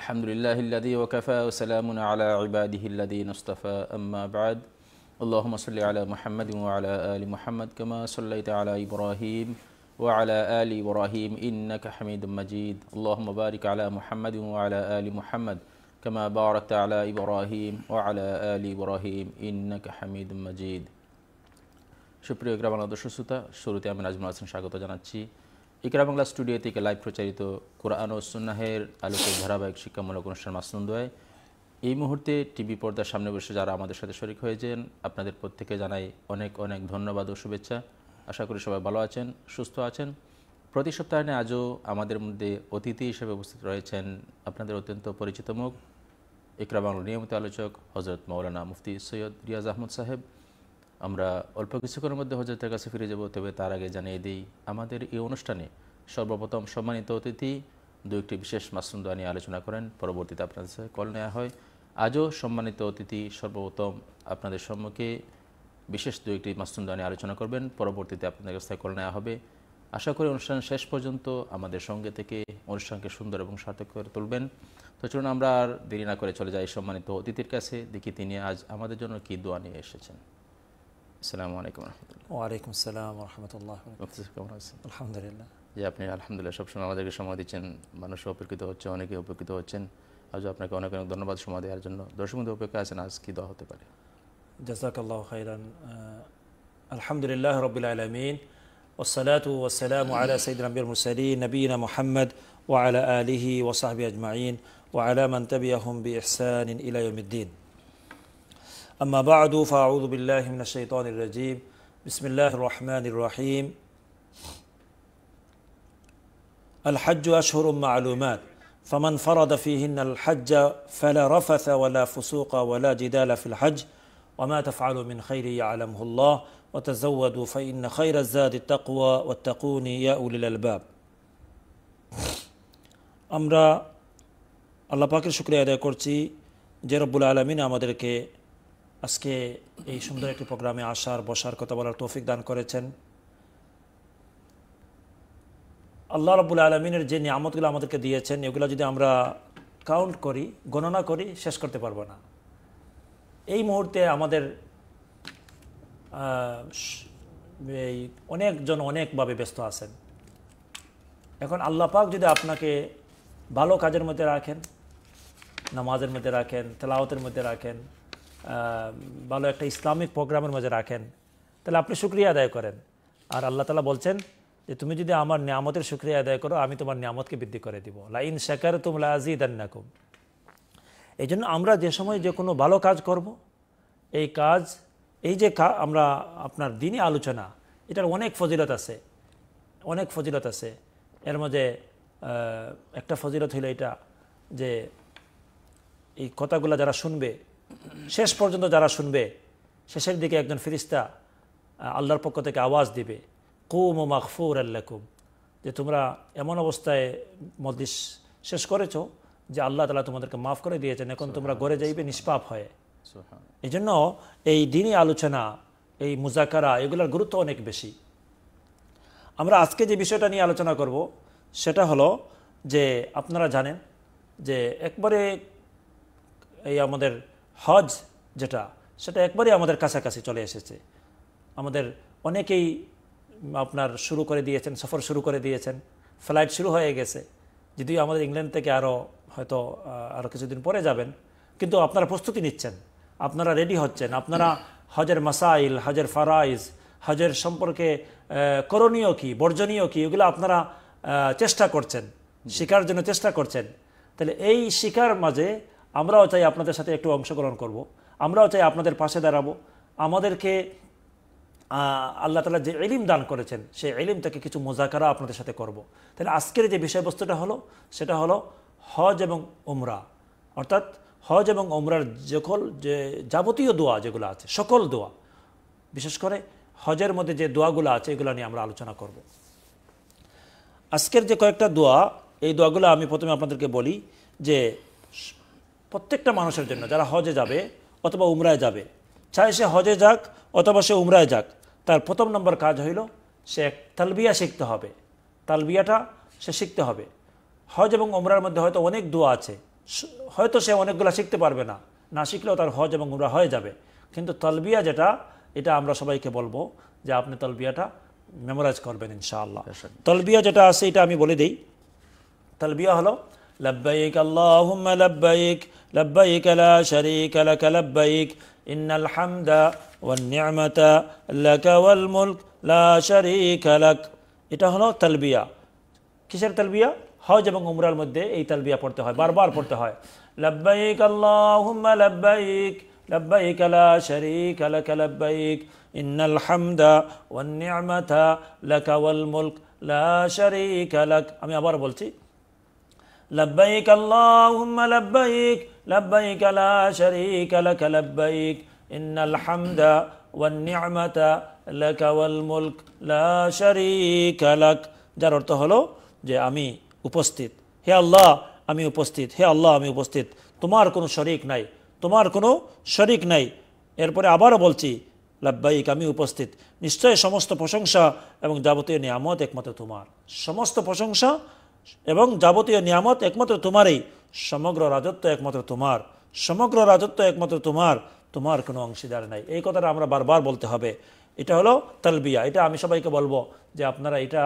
الحمد لله الذي وكفى وسلام على عباده الذين اصطفى أما بعد اللهم صل على محمد وعلى آل محمد كما صليت على إبراهيم وعلى آل إبراهيم إنك حميد مجيد اللهم بارك على محمد وعلى آل محمد كما باركت على إبراهيم وعلى آل إبراهيم إنك حميد مجيد সুপ্রিয় গ্রাম দর্শক শ্রোতা শুরুতে আমি নাজমুল হাসান স্বাগত জানাচ্ছি ইকরা বাংলা স্টুডিও থেকে লাইভ প্রচারিত কোরআন ও সুন্নাহের আলোকে ধারাবাহিক শিক্ষামূলক অনুষ্ঠান মাসনুন এই মুহূর্তে টিভি পর্দার সামনে বসে যারা আমাদের সাথে শরিক হয়েছেন আপনাদের প্রত্যেকে জানাই অনেক অনেক ধন্যবাদ ও শুভেচ্ছা আশা করি সবাই ভালো আছেন সুস্থ আছেন প্রতি সপ্তাহে আজও আমাদের মধ্যে অতিথি হিসেবে উপস্থিত রয়েছেন আপনাদের অত্যন্ত পরিচিত মুখ ইকরা বাংলা নিয়মিত আলোচক হজরত মৌলানা মুফতি সৈয়দ রিয়াজ আহমদ সাহেব আমরা অল্প কিছুক্ষণের মধ্যে হজরতের কাছে ফিরে যাব তবে তার আগে জানিয়ে দিই আমাদের এই অনুষ্ঠানে সর্বপ্রথম সম্মানিত অতিথি দু একটি বিশেষ মাসরুম দোয়া নিয়ে আলোচনা করেন পরবর্তীতে আপনাদের সাথে কল নেওয়া হয় আজও সম্মানিত অতিথি সর্বপ্রথম আপনাদের সম্মুখে বিশেষ দু একটি মাসরুম দোয়া নিয়ে আলোচনা করবেন পরবর্তীতে আপনাদের কাছ থেকে কল নেওয়া হবে আশা করি অনুষ্ঠান শেষ পর্যন্ত আমাদের সঙ্গে থেকে অনুষ্ঠানকে সুন্দর এবং সার্থক করে তুলবেন তো চলুন আমরা আর দেরি না করে চলে যাই সম্মানিত অতিথির কাছে দেখি তিনি আজ আমাদের জন্য কি দোয়া নিয়ে এসেছেন আসসালামু আলাইকুম ওয়ালাইকুম আসসালাম রহমতুল্লাহ আলহামদুলিল্লাহ যে আপনি আলহামদুলিল্লাহ সবসময় আমাদেরকে সময় দিচ্ছেন মানুষ উপকৃত হচ্ছে অনেকে উপকৃত হচ্ছেন আজ আপনাকে অনেক অনেক ধন্যবাদ সময় দেওয়ার জন্য দর্শক বন্ধু উপেক্ষা আছেন আজ কি দেওয়া হতে পারে জাজাকাল্লাহ খাইরান আলহামদুলিল্লাহ রবিল আলমিন والصلاة والسلام على سيدنا أمير المرسلين نبينا محمد وعلى آله وصحبه أجمعين وعلى من تبعهم بإحسان إلى يوم الدين أما بعد فأعوذ بالله من الشيطان الرجيم بسم الله الرحمن الرحيم الحج أشهر معلومات فمن فرض فيهن الحج فلا رفث ولا فسوق ولا جدال في الحج وما تفعلوا من خير يعلمه الله وتزودوا فإن خير الزاد التقوى واتقون يا أولي الألباب আমরা الله باكر শুক্রিয়া আদায় كورتي যে রব্বুল আলমিন আমাদেরকে আজকে এই সুন্দর একটি প্রোগ্রামে আসার বসার কথা বলার তৌফিক দান করেছেন আল্লাহ রবুল আলমিনের যে নিয়ামতগুলো আমাদেরকে দিয়েছেন এগুলো যদি আমরা কাউন্ট করি গণনা করি শেষ করতে পারবো না এই মুহূর্তে আমাদের এই অনেকজন অনেকভাবে ব্যস্ত আছেন এখন আল্লাহ পাক যদি আপনাকে ভালো কাজের মধ্যে রাখেন নামাজের মধ্যে রাখেন তেলাওতের মধ্যে রাখেন ভালো একটা ইসলামিক প্রোগ্রামের মধ্যে রাখেন তাহলে আপনি শুক্রিয়া আদায় করেন আর আল্লাহ তালা বলছেন যে তুমি যদি আমার নিয়ামতের সুক্রিয়া আদায় করো আমি তোমার নিয়ামতকে বৃদ্ধি করে দিব লাইন শেখার তোমলা আজিদান্নাকুম এই জন্য আমরা যে সময় যে কোনো ভালো কাজ করব এই কাজ এই যে আমরা আপনার দিনই আলোচনা এটার অনেক ফজিলত আছে অনেক ফজিলত আছে এর মধ্যে একটা ফজিলত হইল এটা যে এই কথাগুলো যারা শুনবে শেষ পর্যন্ত যারা শুনবে শেষের দিকে একজন ফিরিস্তা আল্লাহর পক্ষ থেকে আওয়াজ দিবে কুম মাহফুর আল্লাকুম যে তোমরা এমন অবস্থায় মদিস শেষ করেছো যে আল্লাহ তালা তোমাদেরকে মাফ করে দিয়েছেন এখন তোমরা গড়ে যাইবে নিষ্পাপ হয়ে এই জন্য এই দিনই আলোচনা এই মুজাকারা এগুলোর গুরুত্ব অনেক বেশি আমরা আজকে যে বিষয়টা নিয়ে আলোচনা করব সেটা হলো যে আপনারা জানেন যে একবারে এই আমাদের হজ যেটা সেটা একবারে আমাদের কাছাকাছি চলে এসেছে আমাদের অনেকেই আপনার শুরু করে দিয়েছেন সফর শুরু করে দিয়েছেন ফ্লাইট শুরু হয়ে গেছে যদিও আমাদের ইংল্যান্ড থেকে আরও হয়তো আরও কিছুদিন পরে যাবেন কিন্তু আপনারা প্রস্তুতি নিচ্ছেন আপনারা রেডি হচ্ছেন আপনারা হজের মাসাইল হজের ফারাইজ হজের সম্পর্কে করণীয় কী বর্জনীয় কী এগুলো আপনারা চেষ্টা করছেন শিকার জন্য চেষ্টা করছেন তাহলে এই শিকার মাঝে আমরাও চাই আপনাদের সাথে একটু অংশগ্রহণ করব। আমরাও চাই আপনাদের পাশে দাঁড়াবো আমাদেরকে আল্লাহ তালা যে এলিম দান করেছেন সেই এলিম তাকে কিছু মোজাকারা আপনাদের সাথে করব। তাহলে আজকের যে বিষয়বস্তুটা হলো সেটা হলো হজ এবং উমরা অর্থাৎ হজ এবং ওমরার যখন যে যাবতীয় দোয়া যেগুলো আছে সকল দোয়া বিশেষ করে হজের মধ্যে যে দোয়াগুলো আছে এগুলো নিয়ে আমরা আলোচনা করব। আজকের যে কয়েকটা দোয়া এই দোয়াগুলো আমি প্রথমে আপনাদেরকে বলি যে প্রত্যেকটা মানুষের জন্য যারা হজে যাবে অথবা উমরায় যাবে চাই সে হজে যাক অথবা সে উমরায় যাক তার প্রথম নম্বর কাজ হইল সে এক তালবিয়া শিখতে হবে তালবিয়াটা সে শিখতে হবে হজ এবং উমরার মধ্যে হয়তো অনেক দোয়া আছে হয়তো সে অনেকগুলো শিখতে পারবে না না শিখলেও তার হজ এবং উমরা হয়ে যাবে কিন্তু তালবিয়া যেটা এটা আমরা সবাইকে বলবো যে আপনি তালবিয়াটা মেমোরাইজ করবেন ইনশাআল্লাহ তলবিয়া যেটা আছে এটা আমি বলে দিই তালবিয়া হলো লব্বাইক আল্লাহ লব্বাইক লব্বাইক লা শরীক লাক লব্বাইক إن الحمد والنعمة لك والملك لا شريك لك এটা হলো তালবিয়া কিসের তালবিয়া হজ এবং উমরার মধ্যে এই তালবিয়া পড়তে হয় বারবার পড়তে হয় লব্বাইক আল্লাহুম্মা লব্বাইক লব্বাইক লা শারীকা লাক লব্বাইক ইন্নাল হামদা ওয়ান নি'মাতা লাক ওয়াল মুলক লা শারীকা লাক আমি আবার বলছি লব্বাইক আল্লাহুম্মা লব্বাইক لبيك لا شريك لك لبيك إن الحمد والنعمة لك والملك لا شريك لك যার অর্থ হলো যে আমি উপস্থিত হে আল্লাহ আমি উপস্থিত হে আল্লাহ আমি উপস্থিত তোমার কোনো শরিক নাই তোমার কোনো শরিক নাই এরপরে আবারও বলছি লাভবাহিক আমি উপস্থিত নিশ্চয় সমস্ত প্রশংসা এবং যাবতীয় নিয়ামত একমাত্র তোমার সমস্ত প্রশংসা এবং যাবতীয় নিয়ামত একমাত্র তোমারই সমগ্র রাজত্ব একমাত্র তোমার সমগ্র রাজত্ব একমাত্র তোমার তোমার কোনো অংশীদার নাই এই কথাটা আমরা বারবার বলতে হবে এটা হলো তালবিয়া এটা আমি সবাইকে বলবো যে আপনারা এটা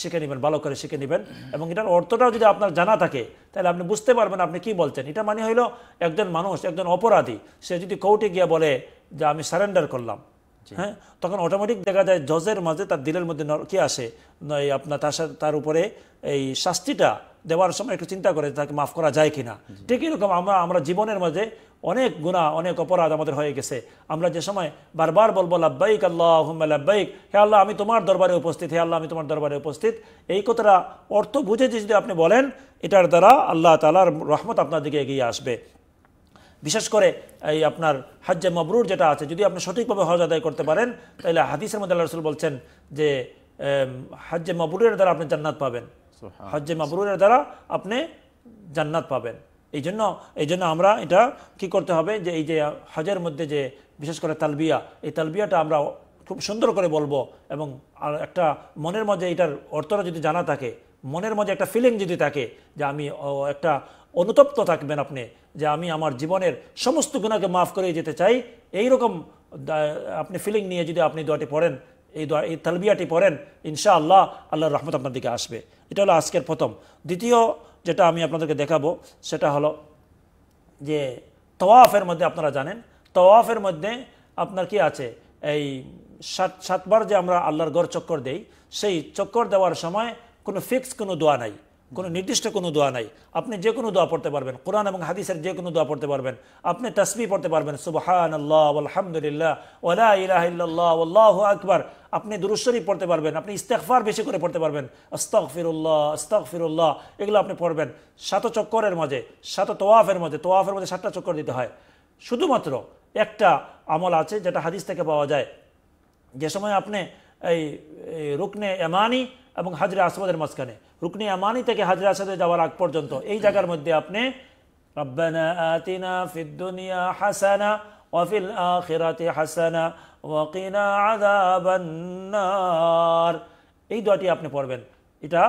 শিখে নেবেন ভালো করে শিখে নেবেন এবং এটার অর্থটাও যদি আপনার জানা থাকে তাহলে আপনি বুঝতে পারবেন আপনি কি বলছেন এটা মানে হইলো একজন মানুষ একজন অপরাধী সে যদি কোর্টে গিয়া বলে যে আমি সারেন্ডার করলাম হ্যাঁ তখন অটোমেটিক দেখা যায় জজের মাঝে তার দিলের মধ্যে কি আসে আপনার তার তার উপরে এই শাস্তিটা দেওয়ার সময় একটু চিন্তা করে তাকে মাফ করা যায় কিনা ঠিক এরকম আমরা আমরা জীবনের মাঝে অনেক গুণা অনেক অপরাধ আমাদের হয়ে গেছে আমরা যে সময় বারবার বলবো লাব্বাইক আল্লাহ লাব্বাইক হে আল্লাহ আমি তোমার দরবারে উপস্থিত হে আল্লাহ আমি তোমার দরবারে উপস্থিত এই কথাটা অর্থ বুঝে যে যদি আপনি বলেন এটার দ্বারা আল্লাহ তালার রহমত আপনার দিকে এগিয়ে আসবে বিশেষ করে এই আপনার হজ্জে মবরুর যেটা আছে যদি আপনি সঠিকভাবে হজ আদায় করতে পারেন তাহলে হাদিসের মধ্যে আল্লাহ রসুল বলছেন যে হজ্জে মবরুরের দ্বারা আপনি জান্নাত পাবেন হজ্জে মাবরুরের দ্বারা আপনি জান্নাত পাবেন এই জন্য এই জন্য আমরা এটা কি করতে হবে যে এই যে হজের মধ্যে যে বিশেষ করে তালবিয়া এই তালবিয়াটা আমরা খুব সুন্দর করে বলবো এবং একটা মনের মধ্যে এটার অর্থটা যদি জানা থাকে মনের মধ্যে একটা ফিলিং যদি থাকে যে আমি একটা অনুতপ্ত থাকবেন আপনি যে আমি আমার জীবনের সমস্ত গুণাকে মাফ করে যেতে চাই এইরকম আপনি ফিলিং নিয়ে যদি আপনি দোয়াটি পড়েন এই এই তালবিয়াটি পড়েন ইনশা আল্লাহ আল্লাহর রহমত আপনার দিকে আসবে এটা হলো আজকের প্রথম দ্বিতীয় যেটা আমি আপনাদেরকে দেখাবো সেটা হলো যে তওয়াফের মধ্যে আপনারা জানেন তওয়াফের মধ্যে আপনার কি আছে এই সাত সাতবার যে আমরা আল্লাহর গড় চক্কর দেই সেই চক্কর দেওয়ার সময় কোনো ফিক্স কোনো দোয়া নাই কোনো নির্দিষ্ট কোনো দোয়া নাই আপনি যে কোনো দোয়া পড়তে পারবেন কোরআন এবং হাদিসের যে কোনো দোয়া পড়তে পারবেন আপনি তসবি পড়তে পারবেন সুবহান আল্লাহ আলহামদুলিল্লাহ ওলা ইলাহিল্লাহ আল্লাহ আকবার আপনি দুরুশ্বরী পড়তে পারবেন আপনি ইস্তেকফার বেশি করে পড়তে পারবেন আস্তক ফিরুল্লাহ আস্তক ফিরুল্লাহ এগুলো আপনি পড়বেন সাত চক্করের মাঝে সাত তোয়াফের মাঝে তোয়াফের মাঝে সাতটা চক্কর দিতে হয় শুধুমাত্র একটা আমল আছে যেটা হাদিস থেকে পাওয়া যায় যে সময় আপনি এই রুকনে এমানি এবং হাজরা আসবাদের মাঝখানে রুকনি আমানি থেকে হাজরে আসাদে যাওয়ার আগ পর্যন্ত এই জায়গার মধ্যে আপনি হাসানা ওয়াফিল আখিরাতে হাসানা এই দোয়াটি আপনি পড়বেন এটা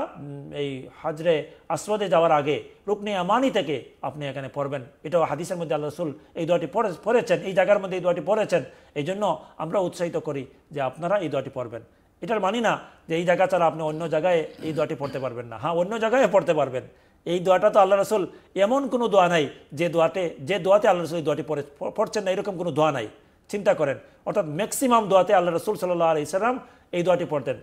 এই হাজরে আসবাদে যাওয়ার আগে রুকনি আমানি থেকে আপনি এখানে পড়বেন এটাও হাদিসের মধ্যে আল্লাহ রসুল এই দোয়াটি পড়েছেন এই জায়গার মধ্যে এই দোয়াটি পড়েছেন এই জন্য আমরা উৎসাহিত করি যে আপনারা এই দোয়াটি পড়বেন এটার মানি না যে এই জায়গা ছাড়া আপনি অন্য জায়গায় এই দোয়াটি পড়তে পারবেন না হ্যাঁ অন্য জায়গায় পড়তে পারবেন এই দোয়াটা তো আল্লাহ রসুল এমন কোনো দোয়া নাই যে দোয়াতে যে দোয়াতে আল্লাহ রসুল এই দোয়াটি পড়ে পড়ছেন না এরকম কোনো দোয়া নাই চিন্তা করেন অর্থাৎ ম্যাক্সিমাম দোয়াতে আল্লাহ রসুল সাল্লাহ আলি ইসলাম এই দোয়াটি পড়তেন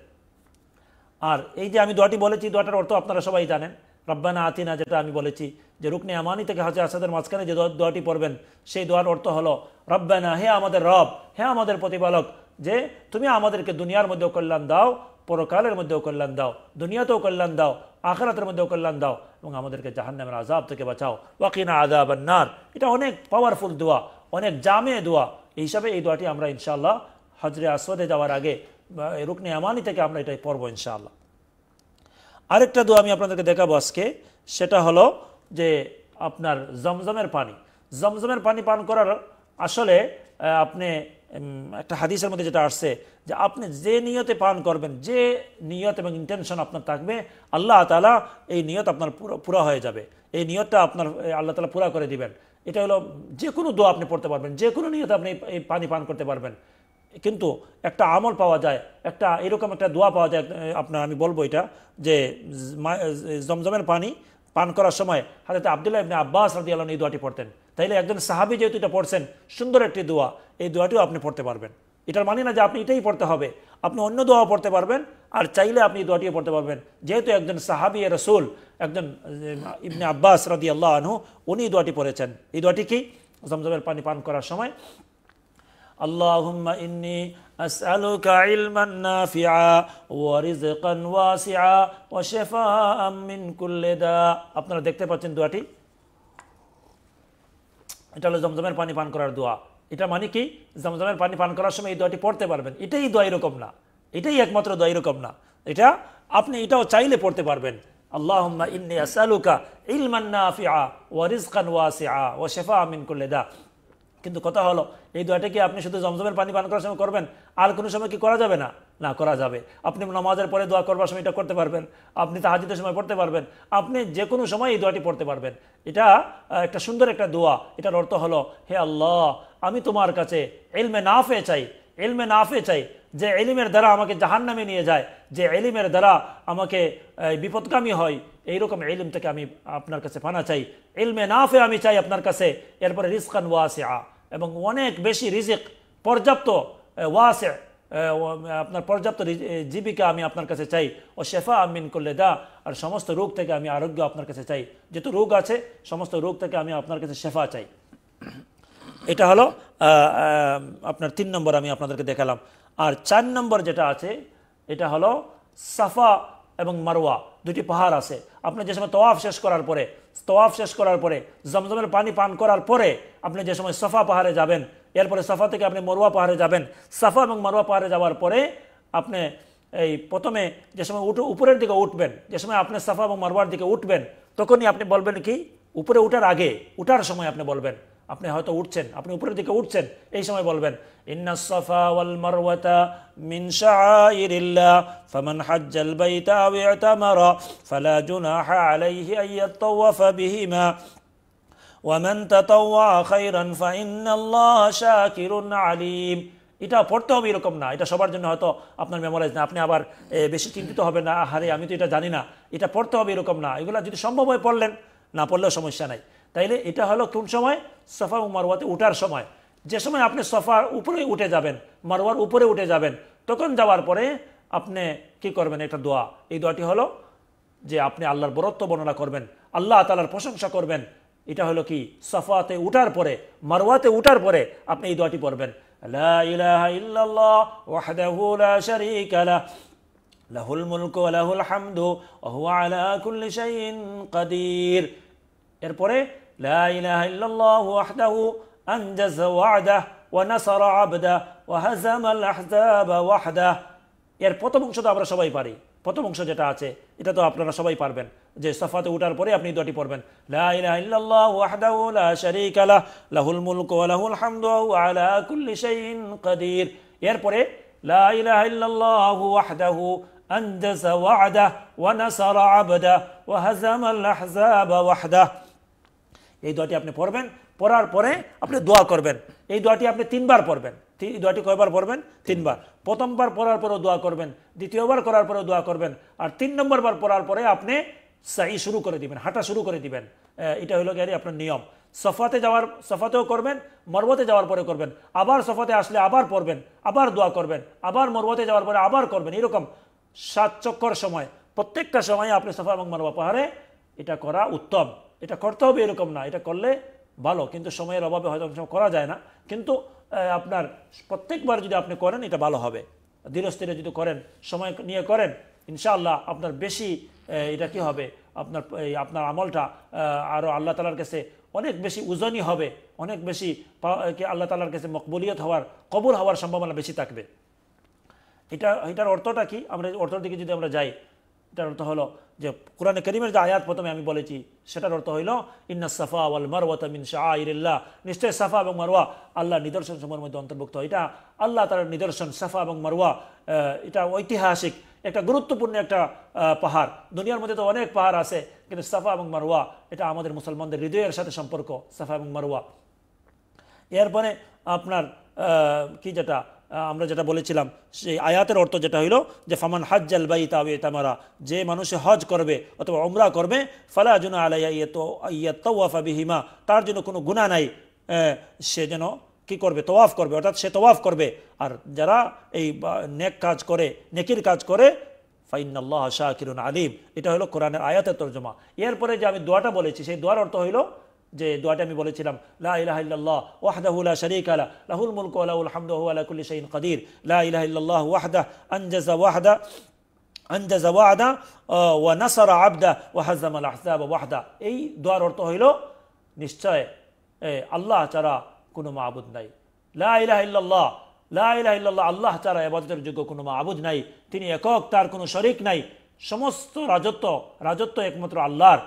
আর এই যে আমি দোয়াটি বলেছি দোয়াটার অর্থ আপনারা সবাই জানেন রব্বানা আতিনা যেটা আমি বলেছি যে রুকনি আমানি থেকে হাজার আসাদের মাঝখানে যে দোয়াটি পড়বেন সেই দোয়ার অর্থ হলো রব্বানা হে আমাদের রব হে আমাদের প্রতিপালক যে তুমি আমাদেরকে দুনিয়ার মধ্যেও কল্যাণ দাও পরকালের মধ্যেও কল্যাণ দাও দুনিয়াতেও কল্যাণ দাও আখরাতের মধ্যেও কল্যাণ দাও এবং আমাদেরকে জাহান্নামের আজাব থেকে বাঁচাও ওয়াকিনা আজাব নার এটা অনেক পাওয়ারফুল দোয়া অনেক জামে দোয়া এই হিসাবে এই দোয়াটি আমরা ইনশাআল্লাহ হজরে আসওয়াদে যাওয়ার আগে রুকনে আমানি থেকে আমরা এটাই পড়বো ইনশাআল্লাহ আরেকটা দোয়া আমি আপনাদেরকে দেখাবো আজকে সেটা হলো যে আপনার জমজমের পানি জমজমের পানি পান করার আসলে আপনি একটা হাদিসের মধ্যে যেটা আসছে যে আপনি যে নিয়তে পান করবেন যে নিয়ত এবং ইন্টেনশন আপনার থাকবে আল্লাহ তালা এই নিয়ত আপনার পুরো পুরা হয়ে যাবে এই নিয়তটা আপনার আল্লাহ তালা পুরা করে দিবেন এটা হলো যে কোনো দোয়া আপনি পড়তে পারবেন যে কোনো নিয়তে আপনি এই পানি পান করতে পারবেন কিন্তু একটা আমল পাওয়া যায় একটা এরকম একটা দোয়া পাওয়া যায় আপনার আমি বলবো এটা যে জমজমের পানি পান করার সময় হাতে আবদুল্লাহ আব্বাস রাদি আল্লাহ এই দোয়াটি পড়তেন তাইলে একজন সাহাবি যেহেতু এটা পড়ছেন সুন্দর একটি দোয়া এই দোয়াটিও আপনি পড়তে পারবেন এটার মানে না যে আপনি এটাই পড়তে হবে আপনি অন্য দোয়াও পড়তে পারবেন আর চাইলে আপনি দোয়াটিও পড়তে পারবেন যেহেতু একজন সাহাবি রসুল একজন ইবনে আব্বাস রদি আল্লাহ আনহু উনি দোয়াটি পড়েছেন এই দোয়াটি কি জমজমের পানি পান করার সময় اللهم إني أسألك علما نافعا ورزقا واسعا وشفاء من كل داء আপনারা দেখতে পাচ্ছেন দুয়াটি এটা হলো জমজমের পানি পান করার দোয়া এটা মানে কি জমজমের পানি পান করার সময় এই দোয়াটি পড়তে পারবেন এটাই দোয়া এরকম না এটাই একমাত্র দোয়া এরকম না এটা আপনি এটাও চাইলে পড়তে পারবেন আল্লাহম্মা ইন্নি আসালুকা ইলমান্নাফিআ ওয়া রিজকান ওয়াসিআ ওয়া শিফাআ মিন কুল্লি দা কিন্তু কথা হলো এই দোয়াটা কি আপনি শুধু জমজমের পানি পান করার সময় করবেন আর কোনো সময় কি করা যাবে না না করা যাবে আপনি নামাজের পরে দোয়া করবার সময় এটা করতে পারবেন আপনি তাহাজিদের সময় পড়তে পারবেন আপনি যে কোনো সময় এই দোয়াটি পড়তে পারবেন এটা একটা সুন্দর একটা দোয়া এটার অর্থ হলো হে আল্লাহ আমি তোমার কাছে এলমে নাফে চাই এলমে নাফে চাই যে এলিমের দ্বারা আমাকে জাহান নামে নিয়ে যায় যে এলিমের দ্বারা আমাকে বিপদগামী হয় এইরকম এলিম থেকে আমি আপনার কাছে পানা চাই এলমে না ফে আমি চাই আপনার কাছে এরপরে রিস্কান ওয়াসে এবং অনেক বেশি রিজিক পর্যাপ্ত ওয়াসে আপনার পর্যাপ্ত জীবিকা আমি আপনার কাছে চাই ও শেফা আমিন করলে দা আর সমস্ত রোগ থেকে আমি আরোগ্য আপনার কাছে চাই যেহেতু রোগ আছে সমস্ত রোগ থেকে আমি আপনার কাছে শেফা চাই এটা হলো আপনার তিন নম্বর আমি আপনাদেরকে দেখালাম আর চার নম্বর যেটা আছে এটা হলো সাফা এবং মারোয়া দুটি পাহাড় আছে আপনি যে সময় তোয়াফ শেষ করার পরে তোয়াফ শেষ করার পরে জমজমের পানি পান করার পরে আপনি যে সময় সাফা পাহাড়ে যাবেন এরপরে সাফা থেকে আপনি মরুয়া পাহাড়ে যাবেন সাফা এবং মরুয়া পাহাড়ে যাওয়ার পরে আপনি এই প্রথমে যে সময় উঠে উপরের দিকে উঠবেন যে সময় আপনি সাফা এবং মারওয়ার দিকে উঠবেন তখনই আপনি বলবেন কি উপরে উঠার আগে উঠার সময় আপনি বলবেন আপনি হয়তো উঠছেন আপনি উপরের দিকে উঠছেন এই সময় বলবেন ইন্না সাফা ওয়াল মারওয়াতা মিন শাআইরিল্লাহ ফামান হাজ্জাল বাইতা আও ইতামারা ফালা জুনাহা আলাইহি আন ইয়াতাওয়াফা বিহিমা شاكر আলিম এটা পড়তে হবে এরকম না এটা সবার জন্য হয়তো আপনার মেমোরাইজ না আপনি আবার বেশি চিন্তিত হবে না হারে আমি তো এটা জানি না এটা পড়তে হবে এরকম না এগুলো যদি সম্ভব হয়ে পড়লেন না পড়লেও সমস্যা নাই তাইলে এটা হলো কোন সময় সফা ও মারোয়াতে ওঠার সময় যে সময় আপনি সফার উপরে উঠে যাবেন মারোয়ার উপরে উঠে যাবেন তখন যাওয়ার পরে আপনি কি করবেন একটা দোয়া এই দোয়াটি হলো যে আপনি আল্লাহর বরত্ব বর্ণনা করবেন আল্লাহ তালার প্রশংসা করবেন এটা হলো কি সফাতে উঠার পরে মারওয়াতে উঠার পরে আপনি এই দোয়াটি পড়বেন লা ইলাহা ইল্লাল্লাহ ওয়াহদাহু লা শারীকা লাহ লাহুল মুলক লাহুল হামদু ওয়া হুয়া আলা কুল্লি শাইইন কাদির এরপরে লা ইলাহা ইল্লাল্লাহ ওয়াহদাহু আনজাযা ওয়া'দাহ ওয়া নাসারা 'আবদা ওয়া হাযামাল আহযাবা ওয়াহদাহ এর প্রথম তো আমরা সবাই পারি প্রথম অংশ যেটা আছে এটা তো আপনারা সবাই পারবেন যে সাফাতে উঠার পরে আপনি দোয়াটি পড়বেন লাহুল মুলক লাহুল হামদ আলা কুল্লি শাইইন কাদির এরপরে লা ইলাহা ইল্লাল্লাহু ওয়াহদাহু এই দোয়াটি আপনি পড়বেন পড়ার পরে আপনি দোয়া করবেন এই দোয়াটি আপনি তিনবার পড়বেন দোয়াটি কয়বার পড়বেন তিনবার প্রথমবার পড়ার পরেও দোয়া করবেন দ্বিতীয়বার করার পরেও দোয়া করবেন আর তিন নম্বরবার পড়ার পরে আপনি সাই শুরু করে দিবেন হাঁটা শুরু করে দিবেন এটা হলো গিয়ে আপনার নিয়ম সফাতে যাওয়ার সফাতেও করবেন মরবতে যাওয়ার পরে করবেন আবার সফাতে আসলে আবার পড়বেন আবার দোয়া করবেন আবার মরবতে যাওয়ার পরে আবার করবেন এরকম সাত চক্কর সময় প্রত্যেকটা সময়ে আপনি সফা এবং মরবা পাহাড়ে এটা করা উত্তম এটা করতে হবে এরকম না এটা করলে ভালো কিন্তু সময়ের অভাবে হয়তো সময় করা যায় না কিন্তু আপনার প্রত্যেকবার যদি আপনি করেন এটা ভালো হবে ধীরস্থিরে যদি করেন সময় নিয়ে করেন ইনশাআল্লাহ আপনার বেশি এটা কি হবে আপনার আপনার আমলটা আরও আল্লাহ তালার কাছে অনেক বেশি উজনই হবে অনেক বেশি আল্লাহ তালার কাছে মকবুলিয়ত হওয়ার কবুল হওয়ার সম্ভাবনা বেশি থাকবে এটা এটার অর্থটা কি আমরা অর্থের দিকে যদি আমরা যাই এটার অর্থ হলো যে কোরআনে করিমের যে আয়াত প্রথমে আমি বলেছি সেটার অর্থ হইল ইন্না সাফা ওয়াল মিন শাহরিল্লাহ নিশ্চয় সাফা এবং মারওয়া আল্লাহ নিদর্শন সময়ের মধ্যে অন্তর্ভুক্ত এটা আল্লাহ তার নিদর্শন সাফা এবং মারওয়া এটা ঐতিহাসিক একটা গুরুত্বপূর্ণ একটা পাহাড় দুনিয়ার মধ্যে তো অনেক পাহাড় আছে কিন্তু সাফা এবং মারুয়া এটা আমাদের মুসলমানদের হৃদয়ের সাথে সম্পর্ক সাফা এবং মারুয়া এরপরে আপনার কি যেটা আমরা যেটা বলেছিলাম সেই আয়াতের অর্থ যেটা হইল যে ফামান হাজ জালবাই বাই তাবে তামারা যে মানুষে হজ করবে অথবা অমরা করবে ফালা জুনা আলাইয়া ইয়ে তো ইয়া বিহিমা তার জন্য কোনো গুণা নাই সে যেন কি করবে তোয়াফ করবে অর্থাৎ সে তোয়াফ করবে আর যারা এই নেক কাজ করে নেকির কাজ করে ফাইনাল্লাহ শাহ কিরুন আলিম এটা হলো কোরআনের আয়াতের তর্জমা এরপরে যে আমি দোয়াটা বলেছি সেই দোয়ার অর্থ হইল যে দোয়াটা আমি বলেছিলাম লা ইলাহা শরিক ওয়াহদাহু লা শারীকা লা লাহুল মুলকু ওয়া লাহুল হামদু ওয়া আলা কুল্লি শাইইন কাদির লা ইলাহা ইল্লাল্লাহ ওয়াহদা আনজা ওয়াহদা আনজাজা ওয়াদা ওয়া নাসার আবদা ওয়া হাজামাল ওয়াহদা এই দোয়ার অর্থ হইল নিশ্চয় আল্লাহ চারা কোনো মাহবুদ নাই লাহ ইল্লাল্লাহ লাহ আল্লাহ তারা এবাদতের যোগ্য কোনো মাহবুদ নাই তিনি একক তার কোনো শরিক নাই সমস্ত রাজত্ব রাজত্ব একমাত্র আল্লাহর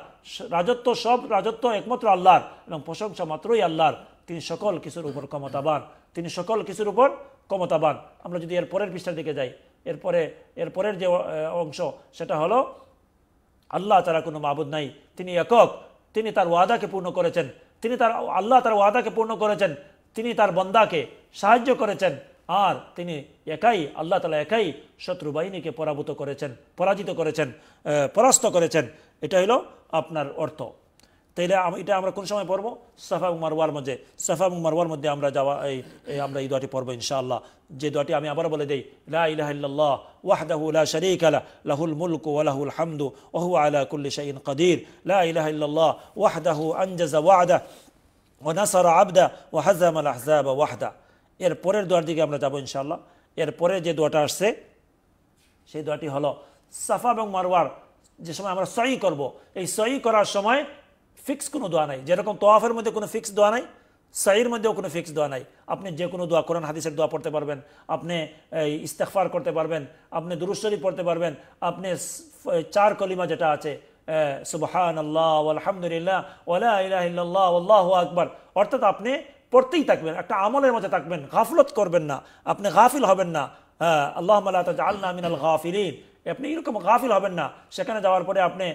রাজত্ব সব রাজত্ব একমাত্র আল্লাহর এবং প্রশংসা মাত্রই আল্লাহর তিনি সকল কিছুর উপর ক্ষমতাবান তিনি সকল কিছুর উপর ক্ষমতাবান আমরা যদি এর পরের পৃষ্ঠার দিকে যাই এরপরে এরপরের যে অংশ সেটা হলো আল্লাহ তারা কোনো মাহবুদ নাই তিনি একক তিনি তার ওয়াদাকে পূর্ণ করেছেন তিনি তার আল্লাহ তার ওয়াদাকে পূর্ণ করেছেন তিনি তার বন্দাকে সাহায্য করেছেন আর তিনি একাই আল্লাহ তালা একাই শত্রু বাহিনীকে পরাভূত করেছেন পরাজিত করেছেন পরাস্ত করেছেন এটা হলো আপনার অর্থ তাইলে এটা আমরা কোন সময় পড়বো সাফা মারোয়ার মারওয়ার মধ্যে সাফা এবং মারওয়ার মধ্যে আমরা যাওয়া এই আমরা এই দোয়াটি পড়বো ইনশাআল্লাহ যে দোয়াটি আমি আবার বলে দিই লাহ ওয়াহদাহু লা শরীক আলা লাহুল মুলক ওয়ালাহুল হামদু ওহু আলা কুল্লি শাহিন কদির লাহ ওয়াহদাহু আনজাজা ও ওনাসার আবদা ওয়াহাজাম আল আহজাব ওয়াহদা এর পরের দোয়ার দিকে আমরা যাবো ইনশাআল্লাহ এর পরে যে দোয়াটা আসছে সেই দোয়াটি হলো সাফা এবং মারওয়ার যে সময় আমরা সহি করব এই সহি করার সময় ফিক্স কোনো দোয়া নাই যেরকম তোয়াফের মধ্যে কোনো ফিক্স দোয়া নাই সাইয়ের মধ্যেও কোনো ফিক্স দোয়া নাই আপনি যে কোনো দোয়া কোরআন হাদিসের দোয়া পড়তে পারবেন আপনি ইস্তেকফার করতে পারবেন আপনি দুরুস্তরি পড়তে পারবেন আপনি চার কলিমা যেটা আছে সুবহান আল্লাহ আলহামদুলিল্লাহ আল্লাহ আকবর অর্থাৎ আপনি পড়তেই থাকবেন একটা আমলের মধ্যে থাকবেন গাফলত করবেন না আপনি গাফিল হবেন না হ্যাঁ আল্লাহ আল্লাহ মিনাল গাফিলিন আপনি এরকম গাফিল হবেন না সেখানে যাওয়ার পরে আপনি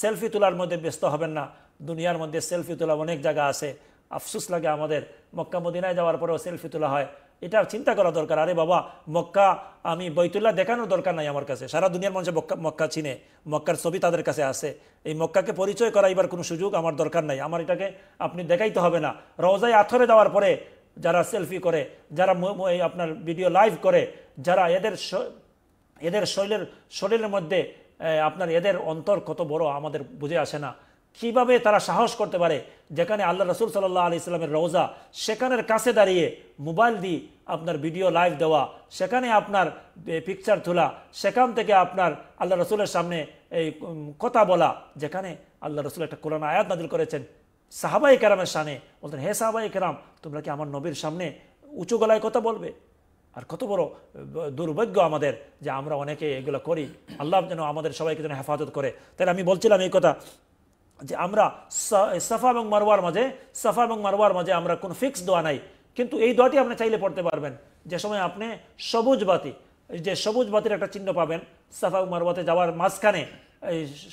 সেলফি তোলার মধ্যে ব্যস্ত হবেন না দুনিয়ার মধ্যে সেলফি তোলা অনেক জায়গা আছে আফসুস লাগে আমাদের মক্কা মদিনায় যাওয়ার পরেও সেলফি তোলা হয় এটা চিন্তা করা দরকার আরে বাবা মক্কা আমি বৈতুল্লাহ দেখানোর দরকার নাই আমার কাছে সারা দুনিয়ার মানুষের মক্কা মক্কা চিনে মক্কার ছবি তাদের কাছে আছে এই মক্কাকে পরিচয় করাইবার কোনো সুযোগ আমার দরকার নাই আমার এটাকে আপনি দেখাইতে হবে না রওজায় আথরে যাওয়ার পরে যারা সেলফি করে যারা আপনার ভিডিও লাইভ করে যারা এদের এদের শরীরের শরীরের মধ্যে আপনার এদের অন্তর কত বড় আমাদের বুঝে আসে না কিভাবে তারা সাহস করতে পারে যেখানে আল্লাহ রসুল সাল্লাহ আলি ইসলামের রোজা সেখানের কাছে দাঁড়িয়ে মোবাইল দিয়ে আপনার ভিডিও লাইভ দেওয়া সেখানে আপনার পিকচার তোলা সেখান থেকে আপনার আল্লাহ রসুলের সামনে এই কথা বলা যেখানে আল্লাহ রসুল একটা কোরআন আয়াত নাজিল করেছেন সাহাবাই কেরামের সামনে বলতেন হে সাহাবাই কেরাম তোমরা কি আমার নবীর সামনে উঁচু গলায় কথা বলবে আর কত বড় দুর্ভাগ্য আমাদের যে আমরা অনেকে এগুলো করি আল্লাহ যেন আমাদের সবাইকে যেন হেফাজত করে তাই আমি বলছিলাম এই কথা যে আমরা সাফা এবং মারোয়ার মাঝে সাফা এবং মারোয়ার মাঝে আমরা কোনো ফিক্স দোয়া নাই কিন্তু এই দোয়াটি আপনি চাইলে পড়তে পারবেন যে সময় আপনি সবুজ বাতি যে সবুজ বাতির একটা চিহ্ন পাবেন সাফা এবং মারোয়াতে যাওয়ার মাঝখানে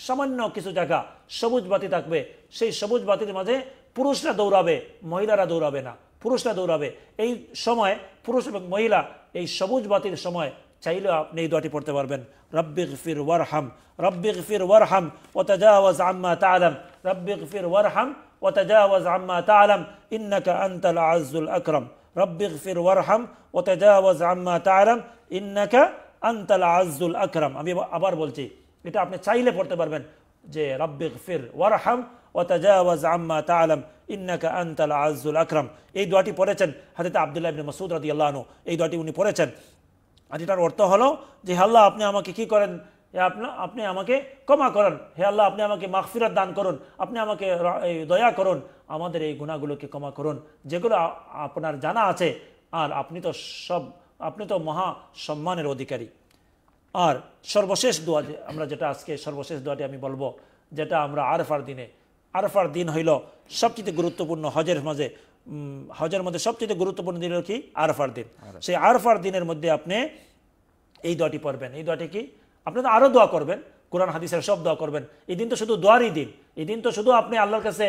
সামান্য কিছু জায়গা সবুজ বাতি থাকবে সেই সবুজ বাতির মাঝে পুরুষরা দৌড়াবে মহিলারা দৌড়াবে না পুরুষরা দৌড়াবে এই সময় পুরুষ এবং মহিলা এই সবুজ বাতির সময় চাইলেও আপনি এই দোয়াটি পড়তে পারবেন রব্বিক ফির ওয়ারহাম রব্বিক ফির ওয়ারহাম ও তাজাওয়াজ আম্মা তালাম রব্বিক ফির ওয়ারহাম ও তাজাওয়াজ আম্মা তালাম ইন্নাকা আন্তাল আজুল আকরম রব্বিক ফির ওয়ারহাম ও তাজাওয়াজ আম্মা তালাম ইন্নাকা আন্তাল আজুল আকরম আমি আবার বলছি এটা আপনি চাইলে পড়তে পারবেন যে রব্বিক ফির ওয়ারহাম ও তাজাওয়াজ আম্মা তালাম ইন্নাকা আন্তাল আজুল আকরম এই দোয়াটি পড়েছেন হাতে আবদুল্লাহ ইবনে মাসুদ রাদিয়াল্লাহু এই দোয়াটি উনি পড়েছেন আর এটার অর্থ হলো যে আল্লাহ আপনি আমাকে কি করেন আপনা আপনি আমাকে ক্ষমা করেন হে আল্লাহ আপনি আমাকে মাগফিরাত দান করুন আপনি আমাকে দয়া করুন আমাদের এই গুণাগুলোকে ক্ষমা করুন যেগুলো আপনার জানা আছে আর আপনি তো সব আপনি তো মহা সম্মানের অধিকারী আর সর্বশেষ দোয়া আমরা যেটা আজকে সর্বশেষ দোয়াটি আমি বলবো যেটা আমরা আরফার দিনে আরফার দিন হইল সবচেয়ে গুরুত্বপূর্ণ হজের মাঝে হজের মধ্যে সবচেয়ে গুরুত্বপূর্ণ দিন হল কি আরফার দিন সেই আরফার দিনের মধ্যে আপনি এই দোয়াটি পড়বেন এই দোয়াটি কি আপনি তো আরও দোয়া করবেন কোরআন হাদিসের সব দোয়া করবেন এই দিন তো শুধু দোয়ারই দিন এই দিন তো শুধু আপনি আল্লাহর কাছে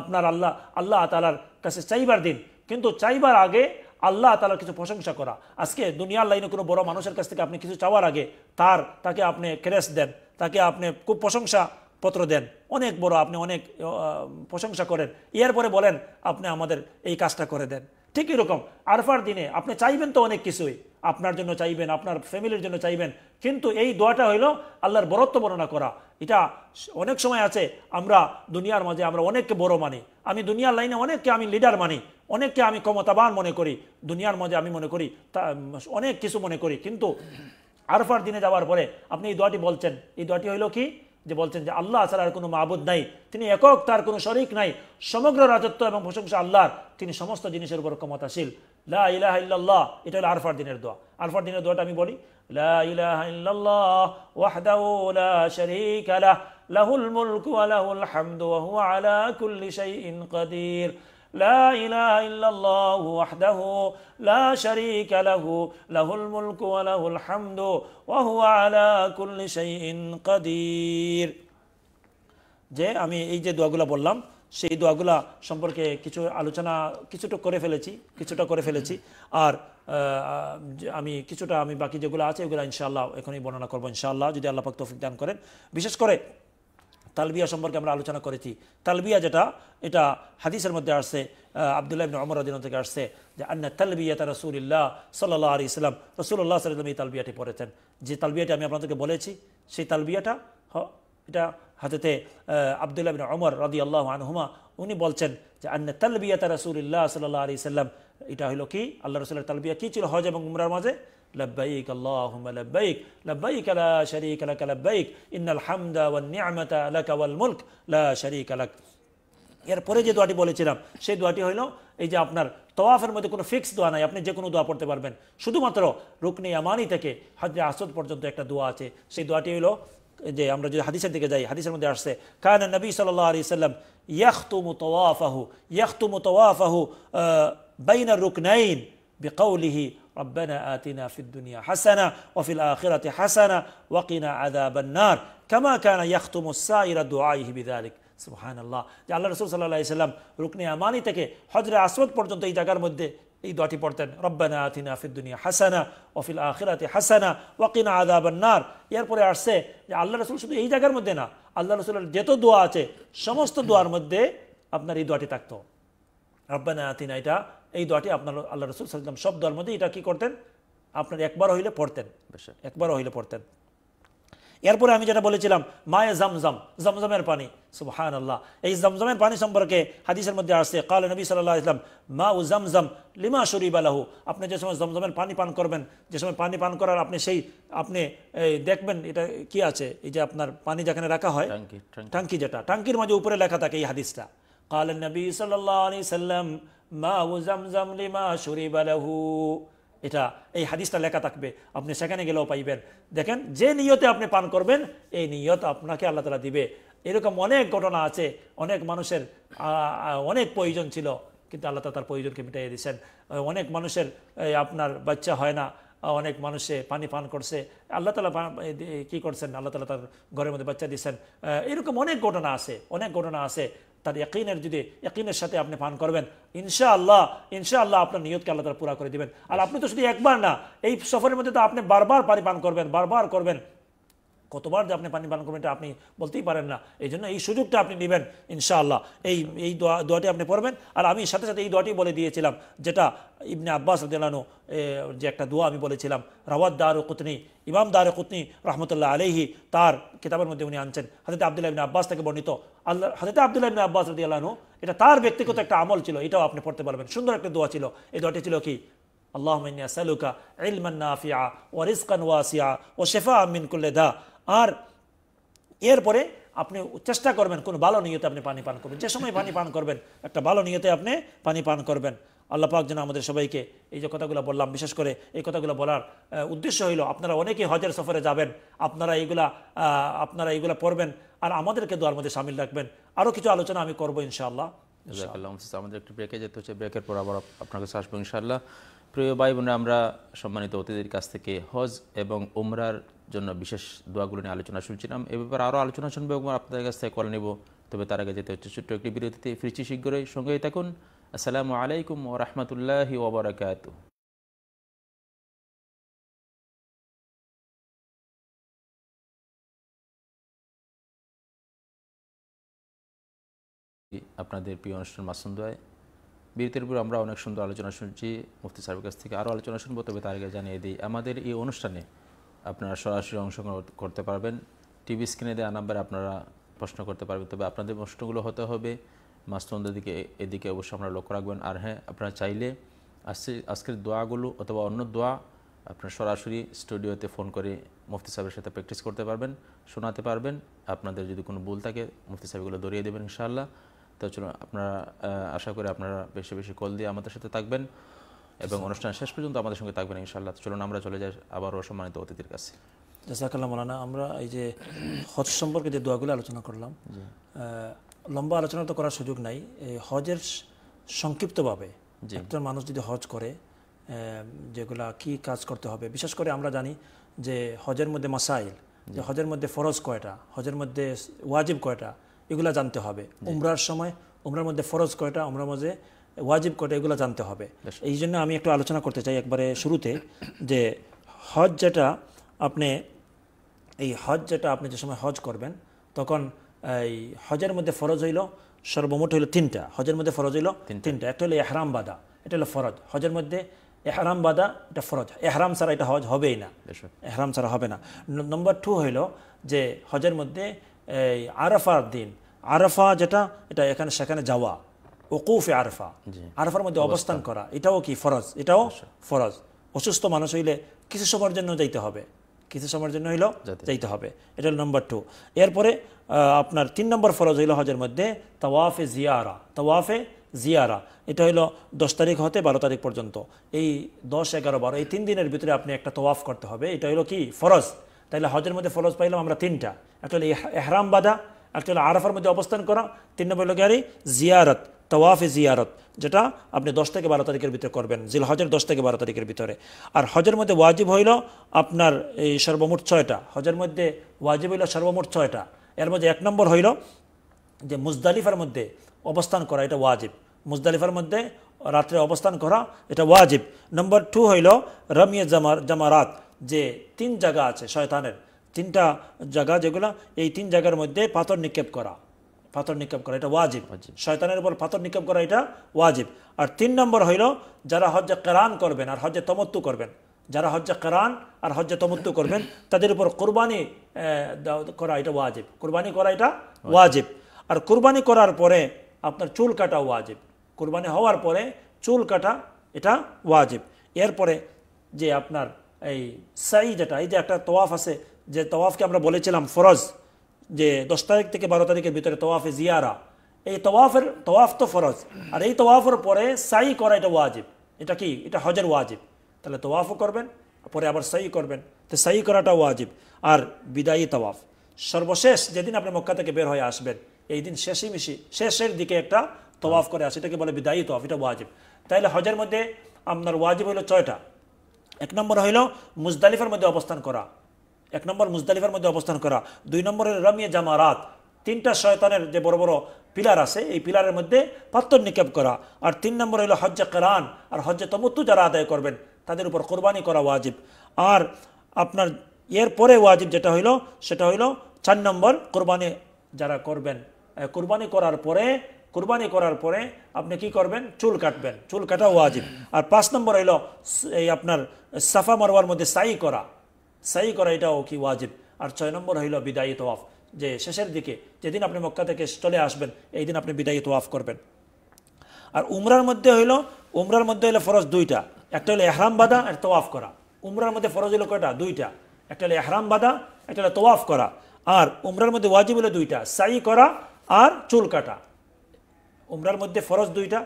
আপনার আল্লাহ আল্লাহ তালার কাছে চাইবার দিন কিন্তু চাইবার আগে আল্লাহ তালার কিছু প্রশংসা করা আজকে দুনিয়ার লাইনে কোনো বড় মানুষের কাছ থেকে আপনি কিছু চাওয়ার আগে তার তাকে আপনি ক্রেস দেন তাকে আপনি খুব প্রশংসা পত্র দেন অনেক বড় আপনি অনেক প্রশংসা করেন এরপরে বলেন আপনি আমাদের এই কাজটা করে দেন ঠিক এরকম আরফার দিনে আপনি চাইবেন তো অনেক কিছুই আপনার জন্য চাইবেন আপনার ফ্যামিলির জন্য চাইবেন কিন্তু এই দোয়াটা হইল আল্লাহর বরত্ব বর্ণনা করা এটা অনেক সময় আছে আমরা দুনিয়ার মাঝে আমরা অনেককে বড় মানি আমি দুনিয়ার লাইনে অনেককে আমি লিডার মানি অনেককে আমি ক্ষমতাবান মনে করি দুনিয়ার মাঝে আমি মনে করি তা অনেক কিছু মনে করি কিন্তু আরফার দিনে যাওয়ার পরে আপনি এই দোয়াটি বলছেন এই দোয়াটি হইল কি যে বলছেন যে আল্লাহ ছাড়ার কোনো মাহবুদ নাই তিনি একক তার কোনো শরিক নাই সমগ্র রাজত্ব এবং প্রশংসা আল্লাহর তিনি সমস্ত জিনিসের উপর ক্ষমতাশীল লা ইলাহ ইল্লাল্লাহ এটা হলো আরফার দিনের দোয়া আরফার দিনের দোয়াটা আমি বলি লা ইলাহ ইল্লাল্লাহ ওয়াহদাহু লা শারীকা লাহ লাহুল মুলকু ওয়া লাহুল হামদু ওয়া হুয়া আলা কুল্লি শাইইন কাদির لا إله إلا الله وحده لا شريك له له الملك وله الحمد وهو على كل شيء قدير যে আমি এই যে দোয়াগুলো বললাম সেই দোয়াগুলা সম্পর্কে কিছু আলোচনা কিছুটা করে ফেলেছি কিছুটা করে ফেলেছি আর আমি কিছুটা আমি বাকি যেগুলো আছে ওগুলো ইনশাআল্লাহ এখনই বর্ণনা করবো ইনশাআল্লাহ যদি আল্লাহ পাক তৌফিক দান করেন বিশেষ করে তালবিয়া সম্পর্কে আমরা আলোচনা করেছি তালবিয়া যেটা এটা হাদিসের মধ্যে আসছে আবদুল্লাহ অমর আদিন থেকে আসছে যে আন্না তালবিয়া তা রসুলিল্লাহ সাল্লাহ আলি ইসলাম রসুল্লাহ সাল্লাম এই তালবিয়াটি পড়েছেন যে তালবিয়াটি আমি আপনাদেরকে বলেছি সেই তালবিয়াটা হ এটা হাতেতে আবদুল্লাহ বিন অমর রাদি আল্লাহ আনহুমা উনি বলছেন যে আন্না তালবিয়া তা রসুলিল্লাহ সাল্লাহ সাল্লাম এটা হলো কি আল্লাহ রসুল্লাহ তালবিয়া কী ছিল হজ এবং উমরার মাঝে লব্বাইক আল্লাহুম লব্বাইক লব্বাইক লা শারীকা লাক লব্বাইক ইন্নাল হামদা ওয়ান নি'মাতা লাকা ওয়াল মুলক লা এরপরে যে দোয়াটি বলেছিলাম সেই দোয়াটি হলো এই যে আপনার তোয়াফের মধ্যে কোনো ফিক্স দোয়া নাই আপনি যে কোনো দোয়া পড়তে পারবেন শুধুমাত্র রুকনি আমানি থেকে হাজরে আসদ পর্যন্ত একটা দোয়া আছে সেই দোয়াটি হলো যে আমরা যদি হাদিসের দিকে যাই হাদিসের মধ্যে আসছে কান নবী সাল্লাহ আলি সাল্লাম ইয়াখতুমু তওয়াফাহু ইয়াখতুমু তওয়াফাহু বাইনা রুকনাইন বিকাউলিহি ربنا آتنا في الدنيا حسنة وفي الآخرة حسنة وقنا عذاب النار كما كان يختم السائر دعائه بذلك সুহান আল্লাহ যে আল্লাহ রসুল সাল্লাহ ইসলাম রুকনি আমানি থেকে হজরে আসরত পর্যন্ত এই জায়গার মধ্যে এই দোয়াটি পড়তেন রব্বানা আতিনা ফিদ্দুনিয়া হাসানা ওফিল আখিরাতে হাসানা ওয়াকিনা আদা আদাবান্নার এরপরে আসছে যে আল্লাহ রসুল শুধু এই জায়গার মধ্যে না আল্লাহ রসুলের যত দোয়া আছে সমস্ত দোয়ার মধ্যে আপনার এই দোয়াটি থাকতো রব্বানা আতিনা এটা এই দোয়াটি আপনার আল্লাহ রসুল সাল্লাম সব দোয়ার মধ্যে এটা কি করতেন আপনার একবার হইলে পড়তেন একবার হইলে পড়তেন এরপরে আমি যেটা বলেছিলাম মায়ে জমজম জমজমের পানি সুবহান আল্লাহ এই জমজমের পানি সম্পর্কে হাদিসের মধ্যে আসছে কাল নবী সাল্লাহ ইসলাম মা ও জমজম লিমা শরীফ আলাহু আপনি যে সময় জমজমের পানি পান করবেন যে সময় পানি পান করার আপনি সেই আপনি দেখবেন এটা কি আছে এই যে আপনার পানি যেখানে রাখা হয় টাঙ্কি যেটা টাঙ্কির মাঝে উপরে লেখা থাকে এই হাদিসটা قال النبي صلى الله عليه وسلم ماء زمزم لما شرب له এটা এই হাদিসটা লেখা থাকবে আপনি সেখানে গেলেও পাইবেন দেখেন যে নিয়তে আপনি পান করবেন এই নিয়ত আপনাকে আল্লাহ তালা দিবে এরকম অনেক ঘটনা আছে অনেক মানুষের অনেক প্রয়োজন ছিল কিন্তু আল্লাহ তালা তার প্রয়োজনকে মিটাইয়ে দিয়েছেন অনেক মানুষের আপনার বাচ্চা হয় না অনেক মানুষে পানি পান করছে আল্লাহ তালা কি করছেন আল্লাহ তালা তার ঘরের মধ্যে বাচ্চা দিচ্ছেন এরকম অনেক ঘটনা আছে অনেক ঘটনা আছে তার একইনের যদি একইনের সাথে আপনি পান করবেন ইনশা আল্লাহ ইনশা আল্লাহ আপনার নিয়তকে আল্লাহ তারা পুরা করে দিবেন আর আপনি তো শুধু একবার না এই সফরের মধ্যে তো আপনি বারবার পানি পান করবেন বারবার করবেন কতবার যে আপনি পানি পান করবেন এটা আপনি বলতেই পারেন না এই জন্য এই সুযোগটা আপনি নেবেন ইনশাআল্লাহ এই এই দোয়া দোয়াটি আপনি পড়বেন আর আমি সাথে সাথে এই দোয়াটি বলে দিয়েছিলাম যেটা ইবনে আব্বাস দেলানো যে একটা দোয়া আমি বলেছিলাম রাওয়াত দার কুতনি ইমাম দার কুতনি রহমতুল্লাহ আলহি তার কিতাবের মধ্যে উনি আনছেন হাজরত আবদুল্লাহ ইবনে আব্বাস থেকে বর্ণিত আল্লাহ হাজরত আবদুল্লাহ ইবনে আব্বাস রদিয়ালানো এটা তার ব্যক্তিগত একটা আমল ছিল এটাও আপনি পড়তে পারবেন সুন্দর একটা দোয়া ছিল এই দোয়াটি ছিল কি আল্লাহ إني أسألك علما نافعا ورزقا واسعا وشفاء من كل داء আর এরপরে আপনি চেষ্টা করবেন কোনো ভালো নিয়তে আপনি পানি পান করবেন যে সময় পানি পান করবেন একটা ভালো নিয়তে আপনি পানি পান করবেন আল্লাহ পাক যেন আমাদের সবাইকে এই যে কথাগুলো বললাম বিশেষ করে এই কথাগুলো বলার উদ্দেশ্য হইল আপনারা অনেকেই হজের সফরে যাবেন আপনারা এইগুলা আপনারা এইগুলা পড়বেন আর আমাদেরকে দোয়ার মধ্যে সামিল রাখবেন আরও কিছু আলোচনা আমি করবো ইনশাআল্লাহ আমাদের একটু ব্রেকে যেতে হচ্ছে ব্রেকের পর আবার আপনাকে আসবো ইনশাআল্লাহ প্রিয় ভাই বোনরা আমরা সম্মানিত অতিথির কাছ থেকে হজ এবং উমরার জন্য বিশেষ দোয়াগুলো নিয়ে আলোচনা শুনছিলাম এ ব্যাপারে আরও আলোচনা শুনবে এবং আপনাদের কাছ থেকে করে নেব তবে তার আগে যেতে হচ্ছে ছোট্ট একটি বিরতিতে ফিরছি শীঘ্রই সঙ্গেই থাকুন আসসালামু আলাইকুম ও রহমতুল্লাহি ওবরাকাত আপনাদের প্রিয় অনুষ্ঠান মাসুন্দোয় বিরতির উপর আমরা অনেক সুন্দর আলোচনা শুনছি মুফতি সাহেবের কাছ থেকে আরও আলোচনা শুনবো তবে তার আগে জানিয়ে দিই আমাদের এই অনুষ্ঠানে আপনারা সরাসরি অংশগ্রহণ করতে পারবেন টিভি স্ক্রিনে দেওয়া নাম্বারে আপনারা প্রশ্ন করতে পারবেন তবে আপনাদের প্রশ্নগুলো হতে হবে মাস্তন্দের দিকে এদিকে অবশ্যই আপনারা লক্ষ্য রাখবেন আর হ্যাঁ আপনারা চাইলে আজকে আজকের দোয়াগুলো অথবা অন্য দোয়া আপনার সরাসরি স্টুডিওতে ফোন করে মুফতি সাহেবের সাথে প্র্যাকটিস করতে পারবেন শোনাতে পারবেন আপনাদের যদি কোনো ভুল থাকে মুফতি সাহেবগুলো ধরিয়ে দেবেন ইনশাআল্লাহ তো চলুন আপনারা আশা করি আপনারা বেশি বেশি কল দিয়ে আমাদের সাথে থাকবেন এবং অনুষ্ঠান শেষ পর্যন্ত আমাদের সঙ্গে থাকবেন ইনশাআল্লাহ চলুন আমরা চলে যাই আবারও সম্মানিত অতিথির কাছে জাসাকাল্লাহ মৌলানা আমরা এই যে হজ সম্পর্কে যে দোয়াগুলো আলোচনা করলাম লম্বা আলোচনা তো করার সুযোগ নাই এই হজের সংক্ষিপ্তভাবে একজন মানুষ যদি হজ করে যেগুলা কি কাজ করতে হবে বিশেষ করে আমরা জানি যে হজের মধ্যে মাসাইল যে হজের মধ্যে ফরজ কয়টা হজের মধ্যে ওয়াজিব কয়টা এগুলা জানতে হবে উমরার সময় উমরার মধ্যে ফরজ কয়টা উমরার মধ্যে ওয়াজিব কয়টা এগুলো জানতে হবে এই জন্য আমি একটু আলোচনা করতে চাই একবারে শুরুতে যে হজ যেটা আপনি এই হজ যেটা আপনি যে সময় হজ করবেন তখন এই হজের মধ্যে ফরজ হইল সর্বমোট হইল তিনটা হজের মধ্যে ফরজ হইল তিনটা একটা হলো এহরাম বাদা এটা হলো ফরজ হজের মধ্যে এহরাম বাদা এটা ফরজ এহরাম ছাড়া এটা হজ হবেই না এহরাম ছাড়া হবে না নম্বর টু হইল যে হজের মধ্যে এই আরাফার দিন আরাফা যেটা এটা এখানে সেখানে যাওয়া ওকুফে আরফা আরফার মধ্যে অবস্থান করা এটাও কি ফরজ এটাও ফরজ অসুস্থ মানুষ হইলে কিছু সময়ের জন্য যাইতে হবে কিছু সময়ের জন্য হইলেও যাইতে হবে এটা হল নম্বর টু এরপরে আপনার তিন নম্বর ফরজ হইল হজের মধ্যে তাওয়াফে জিয়ারা তাওয়াফে জিয়ারা এটা হইল দশ তারিখ হতে বারো তারিখ পর্যন্ত এই দশ এগারো বারো এই তিন দিনের ভিতরে আপনি একটা তোয়াফ করতে হবে এটা হইলো কি ফরজ তাহলে হজের মধ্যে ফরজ পাইলাম আমরা তিনটা একটা হলো এহরাম বাধা একটা হলো আরাফার মধ্যে অবস্থান করা তিন নম্বর হলো গিয়ে জিয়ারত তওয়াফে জিয়ারত যেটা আপনি দশ থেকে বারো তারিখের ভিতরে করবেন জিল হজের দশ থেকে বারো তারিখের ভিতরে আর হজের মধ্যে ওয়াজিব হইল আপনার এই সর্বমোট ছয়টা হজের মধ্যে ওয়াজিব হইল সর্বমোট ছয়টা এর মধ্যে এক নম্বর হইল যে মুজদালিফার মধ্যে অবস্থান করা এটা ওয়াজিব মুজদালিফার মধ্যে রাত্রে অবস্থান করা এটা ওয়াজিব নম্বর টু হইল রমিয়া জামার জামারাত যে তিন জায়গা আছে শয়তানের তিনটা জায়গা যেগুলো এই তিন জায়গার মধ্যে পাথর নিক্ষেপ করা পাথর নিক্ষেপ করা এটা ওয়াজিব শয়তানের উপর পাথর নিক্ষেপ করা এটা ওয়াজিব আর তিন নম্বর হইল যারা হজ্জে কেরান করবেন আর হজ্জে তমত্তু করবেন যারা হজ্জে কেরান আর হজ্জে তমত্তু করবেন তাদের উপর কোরবানি করা এটা ওয়াজিব কোরবানি করা এটা ওয়াজিব আর কোরবানি করার পরে আপনার চুল কাটা ওয়াজিব কোরবানি হওয়ার পরে চুল কাটা এটা ওয়াজিব এরপরে যে আপনার এই সাই যেটা এই যে একটা তোয়াফ আছে যে তোয়াফকে আমরা বলেছিলাম ফরজ যে দশ তারিখ থেকে বারো তারিখের ভিতরে তোয়াফে জিয়ারা এই তোয়াফের তোয়াফ তো ফরজ আর এই তোয়াফের পরে সাই করা এটা ওয়াজিব এটা কি এটা হজের ওয়াজিব তাহলে তোয়াফও করবেন পরে আবার সাই করবেন তো সাই করাটা ওয়াজিব আর বিদায়ী তোয়াফ সর্বশেষ যেদিন আপনি মক্কা থেকে বের হয়ে আসবেন এই দিন শেষে মিশি শেষের দিকে একটা তোয়াফ করে আসে এটাকে বলে বিদায়ী তোয়াফ এটা ওয়াজিব তাহলে হজের মধ্যে আপনার ওয়াজিব হলো ছয়টা এক নম্বর হইল মুজদালিফার মধ্যে অবস্থান করা এক নম্বর মুজদালিফার মধ্যে অবস্থান করা দুই নম্বরের রামিয়ে জামারাত তিনটা শয়তানের যে বড় বড় পিলার আছে এই পিলারের মধ্যে পাত্তর নিক্ষেপ করা আর তিন নম্বর হইল হজ্জে কেরান আর হজ্জে তমুত্তু যারা আদায় করবেন তাদের উপর কোরবানি করা ওয়াজিব আর আপনার এর পরে ওয়াজিব যেটা হইল সেটা হইল চার নম্বর কোরবানি যারা করবেন কোরবানি করার পরে কোরবানি করার পরে আপনি কি করবেন চুল কাটবেন চুল কাটা ওয়াজিব আর পাঁচ নম্বর হইল এই আপনার সাফা মারবার মধ্যে সাই করা সাই করা এটাও কি ওয়াজিব আর ছয় নম্বর হইল বিদায়ী তোয়াফ যে শেষের দিকে যেদিন আপনি মক্কা থেকে চলে আসবেন এই দিন আপনি বিদায়ী তোয়াফ করবেন আর উমরার মধ্যে হইল উমরার মধ্যে হইলো ফরজ দুইটা একটা হলো এহরাম বাদা আর তোয়াফ করা উমরার মধ্যে ফরজ হইলো কয়টা দুইটা একটা হলো এহরাম বাদা একটা হলো তোয়াফ করা আর উমরার মধ্যে ওয়াজিব হলো দুইটা সাই করা আর চুল কাটা উমরার মধ্যে ফরজ দুইটা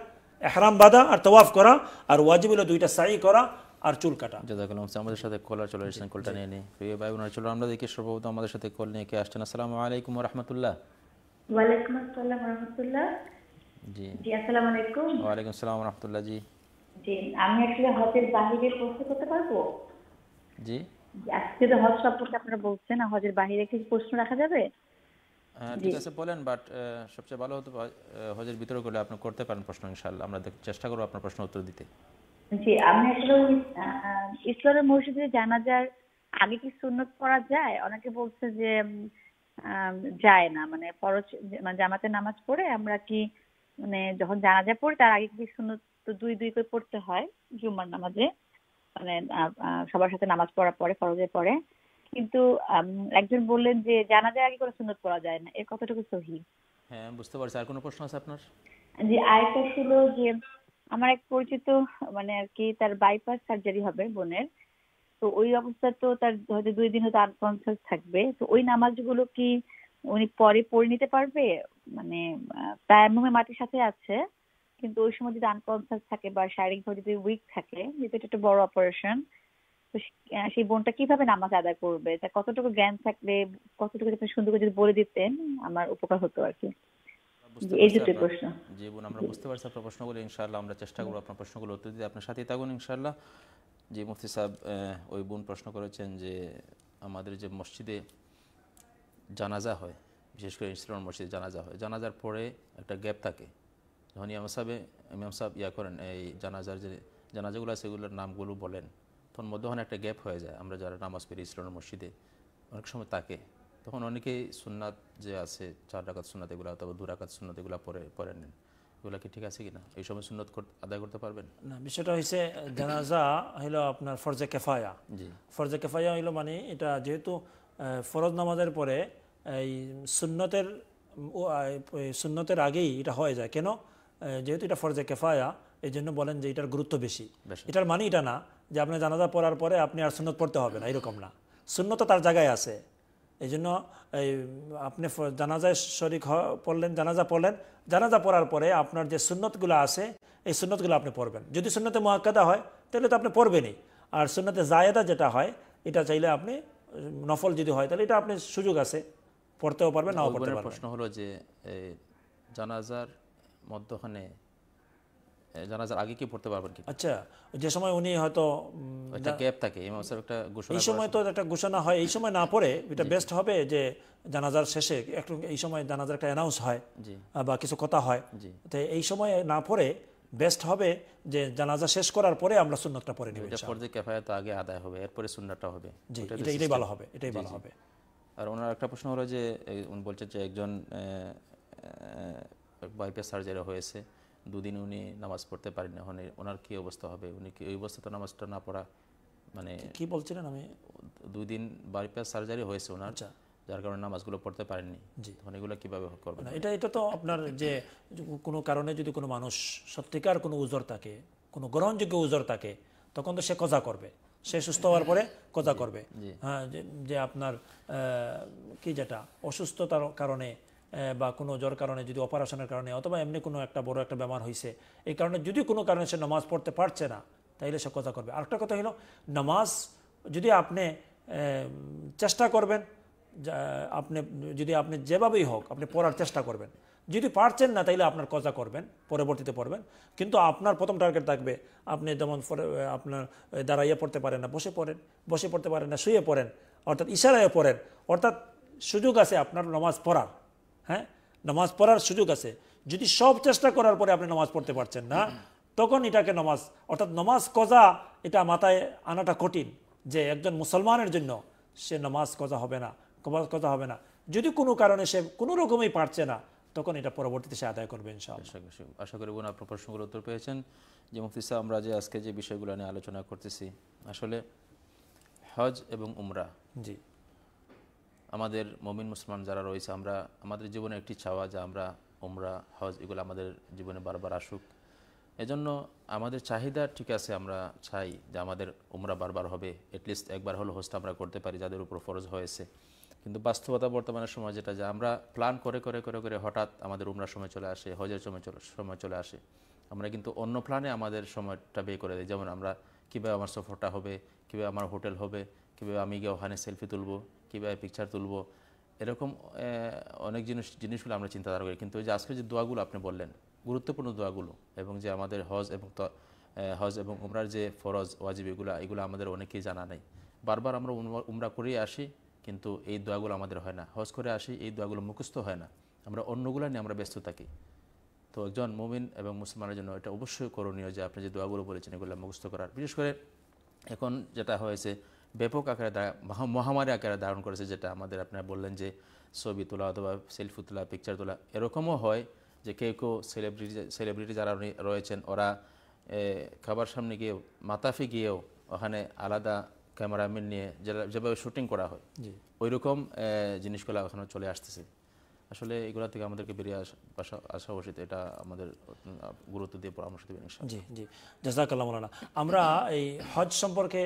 এহরাম বাঁধা আর তওয়াফ করা আর ওয়াজিব হলো দুইটা সাই করা আর চুল কাটা জাজাকাল্লাহ আমাদের সাথে কলার চলে এসেছেন কলটা নিয়ে নিই প্রিয় ভাই ওনার চলো আমরা দেখি সর্বপ্রথম আমাদের সাথে কল নিয়ে কে আসছেন আসসালামু আলাইকুম রহমতুল্লাহ ওয়ালাইকুম আসসালাম রহমতুল্লাহ জি জি আসসালামু আলাইকুম ওয়ালাইকুম আসসালাম রহমতুল্লাহ জি জি আমি আসলে হজের বাহিরে প্রশ্ন করতে পারবো জি আজকে তো হজ সম্পর্কে আপনারা বলছেন হজের বাহিরে কি প্রশ্ন রাখা যাবে হ্যাঁ যায় না মানে, মানে জামাতে নামাজ পড়ে আমরা কি মানে যখন জানাজা পড়ি তার আগে কি সুন্নত তো দুই দুই করে পড়তে হয় জুম্মার নামাজে মানে সবার সাথে নামাজ পড়ার পরে ফরজের পরে কিন্তু একজন বললেন যে জানা যায় আগে করে সুন্নত পড়া যায় না এর কতটুকু সহি হ্যাঁ বুঝতে পারছি আর কোনো প্রশ্ন আছে আপনার জি আরেকটা ছিল যে আমার এক পরিচিত মানে আর কি তার বাইপাস সার্জারি হবে বোনের তো ওই অবস্থা তো তার হয়তো দুই দিন হয়তো আনকনসিয়াস থাকবে তো ওই নামাজগুলো কি উনি পরে পড়ে নিতে পারবে মানে তায়ামুমে মাটির সাথে আছে কিন্তু ওই সময় যদি আনকনসিয়াস থাকে বা শারীরিকভাবে যদি উইক থাকে যেহেতু এটা একটা বড় অপারেশন তো সেই বোনটা কিভাবে নামাজ আদায় করবে তা কতটুকু জ্ঞান থাকবে কতটুকু আপনি সুন্দর করে যদি বলে দিতেন আমার উপকার হতো আর কি এই জি বোন আমরা বুঝতে পারছি আপনার প্রশ্নগুলো ইনশাআল্লাহ আমরা চেষ্টা করব আপনার প্রশ্নগুলো উত্তর দিতে আপনার সাথেই থাকুন ইনশাআল্লাহ যে মুফতি সাহেব ওই বোন প্রশ্ন করেছেন যে আমাদের যে মসজিদে জানাজা হয় বিশেষ করে ইসলাম মসজিদে জানাজা হয় জানাজার পরে একটা গ্যাপ থাকে যখন ইমাম সাহেব ইমাম সাহেব ইয়া করেন এই জানাজার যে জানাজাগুলো আছে সেগুলোর নামগুলো বলেন তখন মধ্যখানে একটা গ্যাপ হয়ে যায় আমরা যারা নামাজ পড়ি ইসলাম মসজিদে অনেক সময় তাকে তখন অনেকেই সুন্নাত যে আছে চার ডাকাত সুন্নাত এগুলো অথবা দু ডাকাত সুননাথ এগুলো পরে পরে নেন এগুলো কি ঠিক আছে কিনা এই সময় সুননাথ আদায় করতে পারবেন না বিষয়টা হয়েছে জানাজা হইলো আপনার ফরজে কেফায়া জি ফরজে কেফায়া হইলো মানে এটা যেহেতু ফরজ নামাজের পরে এই সুন্নতের সুন্নতের আগেই এটা হয়ে যায় কেন যেহেতু এটা ফরজে কেফায়া এই জন্য বলেন যে এটার গুরুত্ব বেশি এটার মানে এটা না যে আপনি জানাজা পড়ার পরে আপনি আর সুন্নত পড়তে হবে না এরকম না সুন্নত তার জায়গায় আছে এই জন্য এই আপনি জানাজায় শরিক পড়লেন জানাজা পড়লেন জানাজা পড়ার পরে আপনার যে সুন্নতগুলো আছে এই সুন্নতগুলো আপনি পড়বেন যদি সুন্নতে মহাক্কাদা হয় তাহলে তো আপনি পড়বেনই আর সুন্নতে জায়দা যেটা হয় এটা চাইলে আপনি নফল যদি হয় তাহলে এটা আপনি সুযোগ আছে পড়তেও পারবেন নাও পড়তে পারবেন প্রশ্ন হলো যে জানাজার মধ্যখানে জানাজার আগে কি পড়তে পারবেন কি আচ্ছা যে সময় উনি হয়তো একটা গ্যাপ থাকে ইমাম সাহেব একটা ঘোষণা এই সময় তো একটা ঘোষণা হয় এই সময় না পড়ে এটা বেস্ট হবে যে জানাজার শেষে একটু এই সময় জানাজার একটা অ্যানাউন্স হয় বা কিছু কথা হয় তো এই সময় না পড়ে বেস্ট হবে যে জানাজা শেষ করার পরে আমরা সুন্নতটা পরে নেব এটা ফরজে কিফায়াত আগে আদায় হবে এরপরে সুন্নাহটা হবে জি এটা এটাই ভালো হবে এটাই ভালো হবে আর ওনার একটা প্রশ্ন হলো যে উনি বলছে যে একজন বাইপাস সার্জারি হয়েছে দুদিন উনি নামাজ পড়তে পারেন না ওনার কী অবস্থা হবে উনি কি ওই অবস্থাতে নামাজটা না পড়া মানে কি বলছিলেন আমি দুই দিন বাইপাস সার্জারি হয়েছে ওনার আচ্ছা। যার কারণে নামাজগুলো পড়তে পারেননি জি তখন এগুলো কীভাবে করবেন এটা এটা তো আপনার যে কোনো কারণে যদি কোনো মানুষ সত্যিকার কোনো উজর থাকে কোনো গ্রহণযোগ্য উজর থাকে তখন তো সে কজা করবে সে সুস্থ হওয়ার পরে কজা করবে হ্যাঁ যে আপনার কি যেটা অসুস্থতার কারণে বা কোনো জ্বর কারণে যদি অপারেশনের কারণে অথবা এমনি কোনো একটা বড় একটা ব্যামার হয়েছে এই কারণে যদি কোনো কারণে সে নামাজ পড়তে পারছে না তাইলে সে কথা করবে আরেকটা কথা হলো নামাজ যদি আপনি চেষ্টা করবেন আপনি যদি আপনি যেভাবেই হোক আপনি পড়ার চেষ্টা করবেন যদি পারছেন না তাইলে আপনার কজা করবেন পরবর্তীতে পড়বেন কিন্তু আপনার প্রথম টার্গেট থাকবে আপনি যেমন আপনার দাঁড়াইয়ে পড়তে পারেন না বসে পড়েন বসে পড়তে পারেন না শুয়ে পড়েন অর্থাৎ ইশারায় পড়েন অর্থাৎ সুযোগ আছে আপনার নমাজ পড়ার হ্যাঁ নামাজ পড়ার সুযোগ আছে যদি সব চেষ্টা করার পরে আপনি নামাজ পড়তে পারছেন না তখন এটাকে নামাজ অর্থাৎ নামাজ কজা এটা মাথায় আনাটা কঠিন যে একজন মুসলমানের জন্য সে নামাজ কজা হবে না কমাজ কজা হবে না যদি কোনো কারণে সে কোনো রকমই পারছে না তখন এটা পরবর্তীতে সে আদায় করবে আশা করি বোন আপনার প্রশ্নগুলো উত্তর পেয়েছেন যে মুফতি সাহেব আমরা যে আজকে যে বিষয়গুলো নিয়ে আলোচনা করতেছি আসলে হজ এবং উমরা জি আমাদের মমিন মুসলমান যারা রয়েছে আমরা আমাদের জীবনে একটি চাওয়া যে আমরা ওমরা হজ এগুলো আমাদের জীবনে বারবার আসুক এজন্য আমাদের চাহিদা ঠিক আছে আমরা চাই যে আমাদের ওমরা বারবার হবে এটলিস্ট একবার হলো হোস্ট আমরা করতে পারি যাদের উপর ফরজ হয়েছে কিন্তু বাস্তবতা বর্তমানের সময় যেটা যে আমরা প্ল্যান করে করে করে করে হঠাৎ আমাদের উমরা সময় চলে আসে হজের সময় চলে সময় চলে আসে আমরা কিন্তু অন্য প্ল্যানে আমাদের সময়টা বিয়ে করে দিই যেমন আমরা কীভাবে আমার সফরটা হবে কীভাবে আমার হোটেল হবে কীভাবে আমি গিয়ে ওখানে সেলফি তুলবো কীভাবে পিকচার তুলব এরকম অনেক জিনিস জিনিসগুলো আমরা চিন্তাধারা করি কিন্তু ওই যে আজকে যে দোয়াগুলো আপনি বললেন গুরুত্বপূর্ণ দোয়াগুলো এবং যে আমাদের হজ এবং হজ এবং উমরার যে ফরজ ওয়াজিব এগুলো এগুলো আমাদের অনেকেই জানা নেই বারবার আমরা উমরা করেই আসি কিন্তু এই দোয়াগুলো আমাদের হয় না হজ করে আসি এই দোয়াগুলো মুখস্থ হয় না আমরা অন্যগুলো নিয়ে আমরা ব্যস্ত থাকি তো একজন মুমিন এবং মুসলমানের জন্য এটা অবশ্যই করণীয় যে আপনি যে দোয়াগুলো বলেছেন এগুলো মুখস্থ করার বিশেষ করে এখন যেটা হয়েছে ব্যাপক আকারে মহামারী আকারে ধারণ করেছে যেটা আমাদের আপনারা বললেন যে ছবি তোলা অথবা সেলফি তোলা পিকচার তোলা এরকমও হয় যে কেউ কেউ সেলিব্রিটি সেলিব্রিটি যারা রয়েছেন ওরা খাবার সামনে গিয়েও মাতাফি গিয়েও ওখানে আলাদা ক্যামেরাম্যান নিয়ে যেভাবে শুটিং করা হয় ওই রকম জিনিসগুলো ওখানে চলে আসতেছে আসলে এগুলো থেকে আমাদেরকে বেরিয়ে আসা আসা উচিত এটা আমাদের গুরুত্ব দিয়ে পরামর্শ দেবেন জি জি জাজাকাল্লাহ মৌলানা আমরা এই হজ সম্পর্কে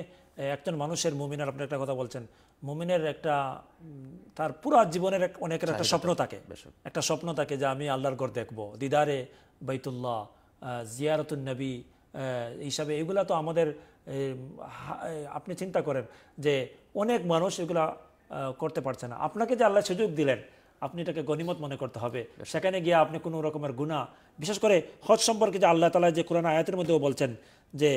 একজন মানুষের মুমিনের আপনি একটা কথা বলছেন মুমিনের একটা তার পুরা জীবনের অনেকের একটা স্বপ্ন থাকে একটা স্বপ্ন থাকে যে আমি আল্লাহর ঘর দেখব দিদারে বাইতুল্লাহ জিয়ারতুল নবী হিসাবে এগুলা তো আমাদের আপনি চিন্তা করেন যে অনেক মানুষ এগুলা করতে পারছে না আপনাকে যে আল্লাহ সুযোগ দিলেন আপনি এটাকে গনিমত মনে করতে হবে সেখানে গিয়ে আপনি কোনো রকমের গুণা বিশেষ করে হজ সম্পর্কে যে আল্লাহ তালা যে কোরআন আয়াতের মধ্যেও বলছেন যে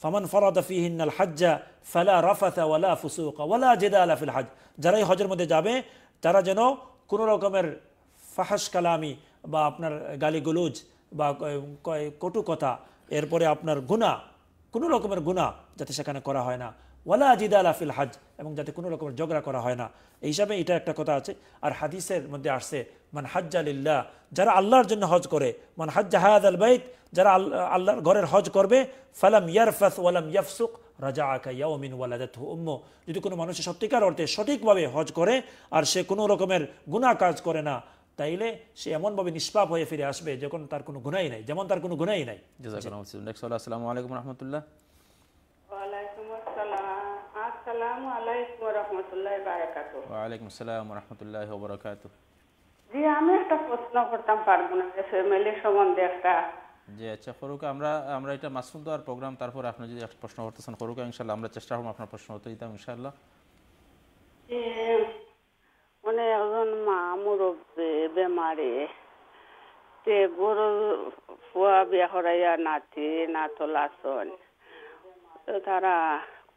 ফামান ফরাদফিহিনাল হাজ্জা ফালা রাফাতা ওয়ালা ফুসুকা ওয়ালা জেদা আলা ফিল হাজ যারাই হজের মধ্যে যাবে তারা যেন কোনো রকমের ফাহাস কালামি বা আপনার গালিগুলুজ বা কটু কথা এরপরে আপনার গুণা কোনো রকমের গুণা যাতে সেখানে করা হয় না ওয়ালা আজিদা আলাফিল হাজ এবং যাতে কোনো রকমের ঝগড়া করা হয় না এই হিসাবে এটা একটা কথা আছে আর হাদিসের মধ্যে আসছে মান হাজ্জা যারা আল্লাহর জন্য হজ করে মান হাজ্জা হায়াদ আল বাইত যারা আল্লাহর ঘরের হজ করবে ফালাম ইয়ারফাস ওয়ালাম ইয়ফসুক রাজা আকা ইয়াউমিন ওয়ালাদাত উম্ম যদি কোনো মানুষের সত্যিকার অর্থে সঠিকভাবে হজ করে আর সে কোনো রকমের গুণা কাজ করে না তাইলে সে এমনভাবে নিষ্পাপ হয়ে ফিরে আসবে যখন তার কোনো গুণাই নাই যেমন তার কোনো গুণাই নাই আসসালামু আলাইকুম রহমতুল্লাহ আসসালামু আলাইকুম ওয়া রাহমাতুল্লাহি ওয়া বারাকাতুহু ওয়া আলাইকুম আসসালাম ওয়া রাহমাতুল্লাহি ওয়া বারাকাতুহু জি আমি একটা প্রশ্ন করতাম পারবো না ফ্যামিলি সম্বন্ধে একটা জি আচ্ছা খরুকা আমরা আমরা এটা মাসুম দেওয়ার প্রোগ্রাম তারপর আপনি যদি একটা প্রশ্ন করতেছেন খরুকা ইনশাআল্লাহ আমরা চেষ্টা করব আপনার প্রশ্ন উত্তর দিতাম ইনশাআল্লাহ মানে একজন মা মুরব্বী বেমারে তে বড় ফুয়া বিয়া হরাইয়া নাতি নাতল আসন তারা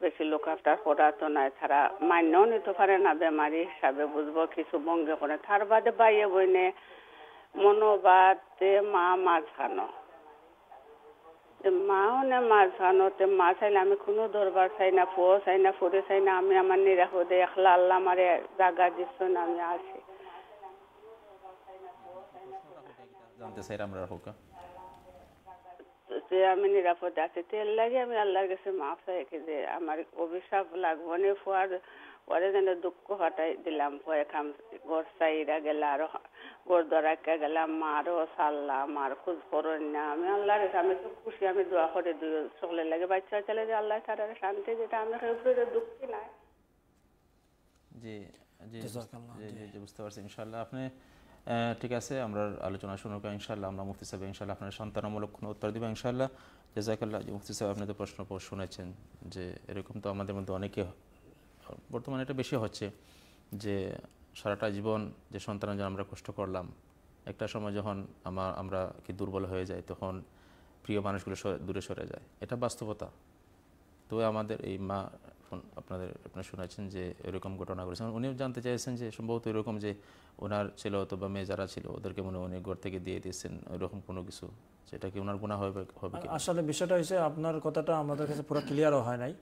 বেশি লোক আফটার পড়াতো নাই তারা মান্যও নিতে পারে না বেমারি হিসাবে বুঝবো কিছু বঙ্গে করে তার বাদে বাইয়ে বইনে মনোবাদে মা মাছ খানো মাও না মাছ খানোতে মা চাই না আমি কোনো দরবার চাই না পুয়ো চাই না ফুরে চাই না আমি আমার নিরাপদে একলা আল্লাহ মারে জাগা দিচ্ছ না আমি আছি জানতে চাই আমরা হোকা যে আমি নিরাপদে আছি তেল লাগে আমি আল্লাহর কাছে মাফ কি যে আমার অভিশাপ লাগবো নে ফুয়ার পরে যেন দুঃখ হটাই দিলাম পরে খাম গোর সাইরা গেলা আরো গোর দরাকে গেলাম মারও সারলাম আর খুঁজ করেন না আমি আল্লাহর কাছে আমি তো খুশি আমি দোয়া করে দুই সকলে লাগে বাচ্চা চলে যে আল্লাহ তারা শান্তি যেটা আমি দুঃখী নাই জি জি বুঝতে পারছি ইনশাল্লাহ আপনি ঠিক আছে আমরা আলোচনা শুনব ইনশাল্লাহ আমরা মুফতি সাহেব ইনশাল্লাহ আপনার সন্তানমূলক কোনো উত্তর দেবো ইনশাল্লাহ জেজাকাল্লাহ মুফতি সাহেব আপনি তো প্রশ্ন শুনেছেন যে এরকম তো আমাদের মধ্যে অনেকে বর্তমানে এটা বেশি হচ্ছে যে সারাটা জীবন যে সন্তানের জন্য আমরা কষ্ট করলাম একটা সময় যখন আমার আমরা কি দুর্বল হয়ে যাই তখন প্রিয় মানুষগুলো দূরে সরে যায় এটা বাস্তবতা তবে আমাদের এই মা আপনাদের আপনার শুনেছেন যে এরকম ঘটনা করেছেন মানে উনিও জানতে চাইছেন যে সম্ভবত এরকম যে ওনার ছেলে অথবা মেয়ে যারা ছিল ওদেরকে মনে উনি ঘর থেকে দিয়ে দিয়েছেন ওইরকম কোনো কিছু সেটা কি ওনার গুণা হবে আসলে বিষয়টা হয়েছে আপনার কথাটা আমাদের কাছে পুরো ক্লিয়ারও হয় নাই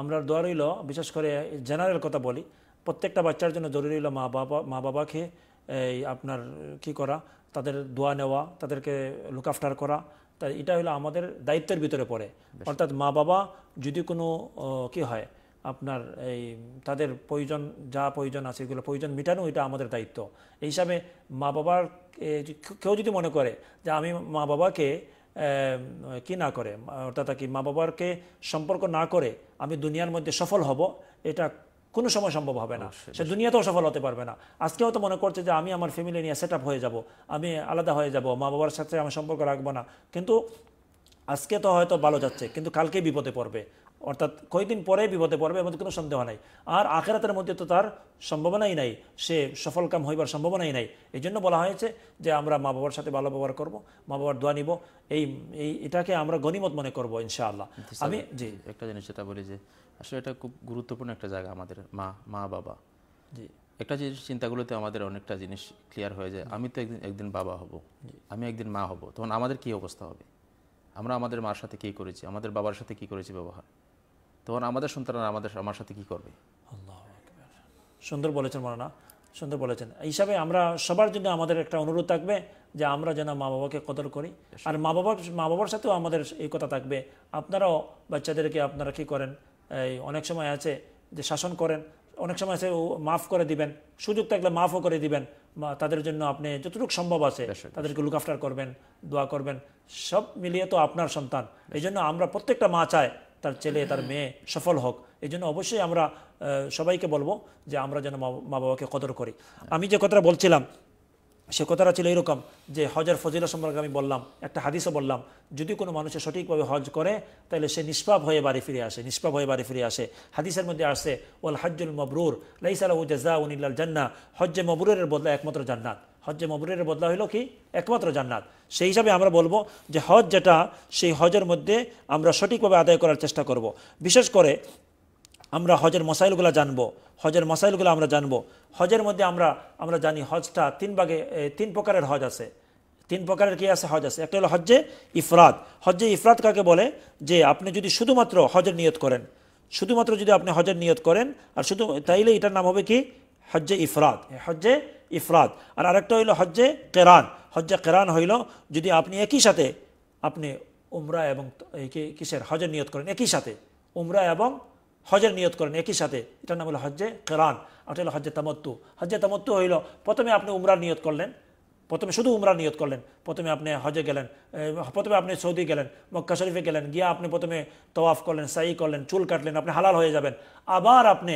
আমরা দোয়া রইল বিশেষ করে জেনারেল কথা বলি প্রত্যেকটা বাচ্চার জন্য জরুরি হলো মা বাবা মা বাবাকে এই আপনার কি করা তাদের দোয়া নেওয়া তাদেরকে লুক আফটার করা তাই এটা হলো আমাদের দায়িত্বের ভিতরে পড়ে অর্থাৎ মা বাবা যদি কোনো কি হয় আপনার এই তাদের প্রয়োজন যা প্রয়োজন আছে এগুলো প্রয়োজন মেটানো এটা আমাদের দায়িত্ব এই হিসাবে মা বাবার কেউ যদি মনে করে যে আমি মা বাবাকে কি না করে অর্থাৎ কি মা বাবারকে সম্পর্ক না করে আমি দুনিয়ার মধ্যে সফল হব এটা কোনো সময় সম্ভব হবে না সে দুনিয়াতেও সফল হতে পারবে না আজকে হয়তো মনে করছে যে আমি আমার ফ্যামিলি নিয়ে সেট হয়ে যাব আমি আলাদা হয়ে যাব মা বাবার সাথে আমি সম্পর্ক রাখবো না কিন্তু আজকে তো হয়তো ভালো যাচ্ছে কিন্তু কালকে বিপদে পড়বে অর্থাৎ কয়েকদিন পরে বিপদে পড়বে এমন কোনো সন্দেহ নাই আর আখেরাতের মধ্যে তো তার সম্ভাবনাই নাই সে সফল কাম হইবার সম্ভাবনাই নাই এই জন্য বলা হয়েছে যে আমরা মা বাবার সাথে ভালো ব্যবহার করবো মা বাবার দোয়া নিব এই এই এটাকে আমরা গণিমত মনে করবো ইনশাআল্লাহ আমি জি একটা জিনিস যেটা বলি যে আসলে এটা খুব গুরুত্বপূর্ণ একটা জায়গা আমাদের মা মা বাবা জি একটা জিনিস চিন্তাগুলোতে আমাদের অনেকটা জিনিস ক্লিয়ার হয়ে যায় আমি তো একদিন একদিন বাবা হব আমি একদিন মা হব তখন আমাদের কি অবস্থা হবে আমরা আমাদের মার সাথে কী করেছি আমাদের বাবার সাথে কী করেছি ব্যবহার তখন আমাদের সন্তানরা আমাদের আমার সাথে কী করবে সুন্দর বলেছেন মারানা সুন্দর বলেছেন এই হিসাবে আমরা সবার জন্য আমাদের একটা অনুরোধ থাকবে যে আমরা যেন মা বাবাকে কদর করি আর মা বাবার মা বাবার সাথেও আমাদের এই কথা থাকবে আপনারাও বাচ্চাদেরকে আপনারা কী করেন এই অনেক সময় আছে যে শাসন করেন অনেক সময় আছে ও মাফ করে দিবেন সুযোগ থাকলে মাফও করে দিবেন তাদের জন্য আপনি যতটুকু সম্ভব আছে তাদেরকে লুক আফটার করবেন দোয়া করবেন সব মিলিয়ে তো আপনার সন্তান এই জন্য আমরা প্রত্যেকটা মা চায় তার ছেলে তার মেয়ে সফল হোক এই জন্য অবশ্যই আমরা সবাইকে বলবো যে আমরা যেন মা বাবাকে কদর করি আমি যে কথাটা বলছিলাম সে কথাটা ছিল এরকম যে হজের ফজিলা সম্পর্কে আমি বললাম একটা হাদিসও বললাম যদি কোনো মানুষে সঠিকভাবে হজ করে তাহলে সে নিষ্পাপ হয়ে বাড়ি ফিরে আসে নিষ্পাপ হয়ে বাড়ি ফিরে আসে হাদিসের মধ্যে আসে ওল হজ্জুল মবরুর লাইসালাহু জাজাউন ইল্লাল জান্না হজ্জে মবরুরের বদলা একমাত্র জান্নাত হজ্জে মবরুরের বদলা হলো কি একমাত্র জান্নাত সেই হিসাবে আমরা বলবো যে হজ যেটা সেই হজের মধ্যে আমরা সঠিকভাবে আদায় করার চেষ্টা করব বিশেষ করে আমরা হজের মশাইলগুলো জানবো হজের মশাইলগুলো আমরা জানবো হজের মধ্যে আমরা আমরা জানি হজটা তিন ভাগে তিন প্রকারের হজ আছে তিন প্রকারের কী আছে হজ আছে একটা হলো হজ্জে ইফরাত হজ্জে ইফরাত কাকে বলে যে আপনি যদি শুধুমাত্র হজের নিয়ত করেন শুধুমাত্র যদি আপনি হজের নিয়ত করেন আর শুধু তাইলে এটার নাম হবে কি হজ্জে ইফরাত হজ্জে ইফরাত আর আরেকটা হইল হজ্জে কেরান হজ্জে কেরান হইল যদি আপনি একই সাথে আপনি উমরা এবং কিসের হজের নিয়ত করেন একই সাথে উমরা এবং হজের নিয়ত করেন একই সাথে এটার নাম হলো হজ্জে কেরান ওটা হলো হজ্জে তামত্তু হজ্জে তামত্তু হইল প্রথমে আপনি উমরা নিয়ত করলেন প্রথমে শুধু উমরা নিয়ত করলেন প্রথমে আপনি হজে গেলেন প্রথমে আপনি সৌদি গেলেন মক্কা শরীফে গেলেন গিয়ে আপনি প্রথমে তওয়াফ করলেন সাই করলেন চুল কাটলেন আপনি হালাল হয়ে যাবেন আবার আপনি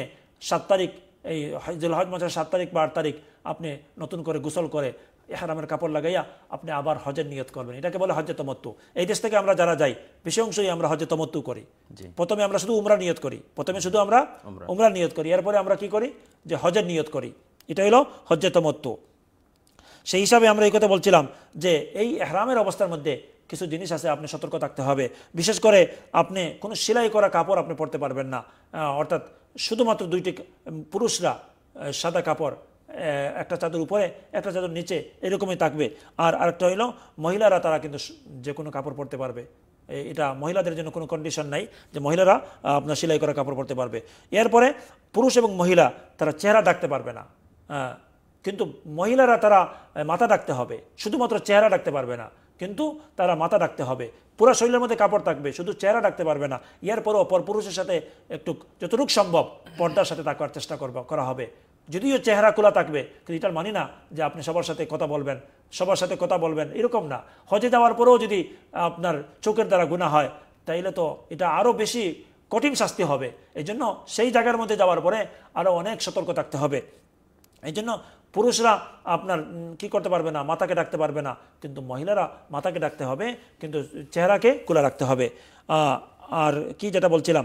সাত তারিখ এই হজ মাসের সাত তারিখ বা আট তারিখ আপনি নতুন করে গোসল করে এহারামের কাপড় লাগাইয়া আপনি আবার হজের নিয়ত করবেন এটাকে বলে হজে তমত্ত এই দেশ থেকে আমরা যারা যাই বেশি অংশই আমরা হজে তমত্তু করি প্রথমে আমরা শুধু উমরা নিয়ত করি প্রথমে শুধু আমরা উমরা নিয়ত করি এরপরে আমরা কি করি যে হজের নিয়ত করি এটা হলো হজ্জে তমত্ত সেই হিসাবে আমরা এই কথা বলছিলাম যে এই এহরামের অবস্থার মধ্যে কিছু জিনিস আছে আপনি সতর্ক থাকতে হবে বিশেষ করে আপনি কোনো সেলাই করা কাপড় আপনি পরতে পারবেন না অর্থাৎ শুধুমাত্র দুইটি পুরুষরা সাদা কাপড় একটা চাদর উপরে একটা চাদর নিচে এরকমই থাকবে আর আরেকটা হইল মহিলারা তারা কিন্তু যে কোনো কাপড় পরতে পারবে এটা মহিলাদের জন্য কোনো কন্ডিশন নাই যে মহিলারা আপনার সেলাই করা কাপড় পরতে পারবে এরপরে পুরুষ এবং মহিলা তারা চেহারা ডাকতে পারবে না হ্যাঁ, কিন্তু মহিলারা তারা মাথা ডাকতে হবে শুধুমাত্র চেহারা ডাকতে পারবে না কিন্তু তারা মাথা ডাকতে হবে পুরো শরীরের মধ্যে কাপড় থাকবে শুধু চেহারা ডাকতে পারবে না ইয়ার পরেও পর পুরুষের সাথে একটু যতটুক সম্ভব পর্দার সাথে থাকার চেষ্টা করব করা হবে যদিও চেহারা খোলা থাকবে কিন্তু এটার মানি না যে আপনি সবার সাথে কথা বলবেন সবার সাথে কথা বলবেন এরকম না হজে যাওয়ার পরেও যদি আপনার চোখের দ্বারা গুণা হয় তাইলে তো এটা আরও বেশি কঠিন শাস্তি হবে এই জন্য সেই জায়গার মধ্যে যাওয়ার পরে আরও অনেক সতর্ক থাকতে হবে এই জন্য পুরুষরা আপনার কি করতে পারবে না মাথাকে ডাকতে পারবে না কিন্তু মহিলারা মাথাকে ডাকতে হবে কিন্তু চেহারাকে খোলা রাখতে হবে আর কি যেটা বলছিলাম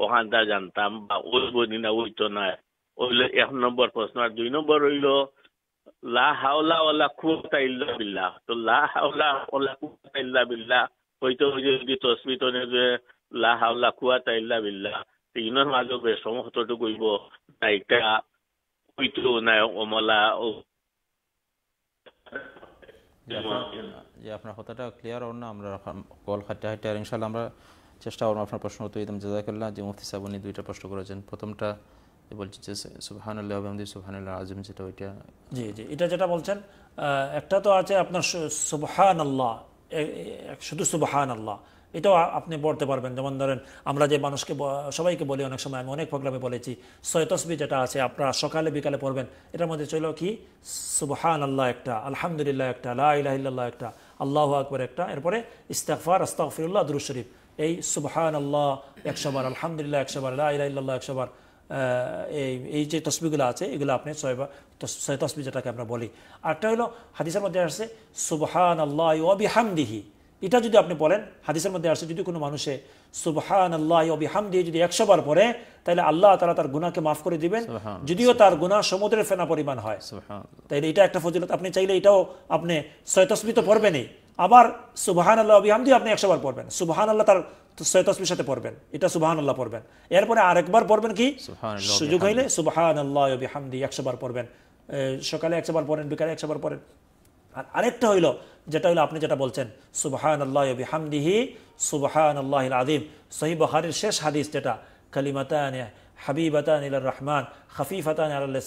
ওখানটা জানতাম বা ওই বনি না ওই তো না ওইল এক নম্বর প্রশ্ন আর দুই নম্বর হইল লা হাওলা ওলা কুয়াতা ইল্লা বিল্লাহ তো লা হাওলা ওলা কুয়াতা ইল্লা বিল্লাহ হয়তো ওই যদি তসমি তো লা হাওলা কুয়াতা ইল্লা বিল্লাহ ইউনের মাঝে বেশ সমস্তটু কইব না এটা হইতো না অমলা ও যে আপনার কথাটা ক্লিয়ার হন না আমরা কল খাটতে হাইটে আর ইনশাল্লাহ আমরা চেষ্টা করবো আপনার প্রশ্ন উত্তর দিতাম জাজাকাল্লাহ যে মুফতি সাহেব উনি দুইটা প্রশ্ন করেছেন প্রথমটা বলছি যে সুবহানাল্লাহ আহমদি সুবহানাল্লাহ আজম যেটা ওইটা জি জি এটা যেটা বলছেন একটা তো আছে আপনার সুবহান আল্লাহ শুধু সুবহান আল্লাহ এটাও আপনি পড়তে পারবেন যেমন ধরেন আমরা যে মানুষকে সবাইকে বলি অনেক সময় আমি অনেক প্রোগ্রামে বলেছি সৈতসবি যেটা আছে আপনারা সকালে বিকালে পড়বেন এটার মধ্যে চলো কি সুবহান আল্লাহ একটা আলহামদুলিল্লাহ একটা আল্লাহ ইহিল্লাহ একটা আল্লাহ আকবর একটা এরপরে ইস্তাকফার আস্তাকফিরুল্লাহ দুরুশরীফ এই সুবহান আল্লাহ একশোবার আলহামদুলিল্লাহ একশোবার আল্লাহ একশোবার এই এই যে তসবিগুলো আছে এগুলো আপনি ছয়বার ছয় তসবি যেটাকে আমরা বলি একটা হলো হাদিসের মধ্যে আসছে সুবহান আল্লাহ অবিহামদিহি এটা যদি আপনি বলেন হাদিসের মধ্যে আসছে যদি কোনো মানুষে সুবহান আল্লাহ অবিহাম দিয়ে যদি একশো বার পড়ে তাহলে আল্লাহ তারা তার গুণাকে মাফ করে দিবেন যদিও তার গুণা সমুদ্রের ফেনা পরিমাণ হয় তাইলে এটা একটা ফজিলত আপনি চাইলে এটাও আপনি ছয় তসবি তো পড়বেনই আবার সুবাহান আল্লাহ আবিহামদি আপনি একশো বার পড়বেন সুবাহান আল্লাহ তার সৈয়দসমির সাথে পড়বেন এটা সুবাহান আল্লাহ পড়বেন এরপরে আরেকবার পড়বেন কি সুযোগ হইলে সুবাহান আল্লাহ আবিহামদি একশো বার পড়বেন সকালে একশো বার পড়েন বিকালে একশো বার পড়েন আর আরেকটা হইল যেটা হইলো আপনি যেটা বলছেন সুবাহান আল্লাহ আবিহামদিহি সুবাহান আল্লাহ আদিম সহি বহারের শেষ হাদিস যেটা কালিমাতান হাবিবাতান ইল রহমান হাফিফাতান আল্লাহ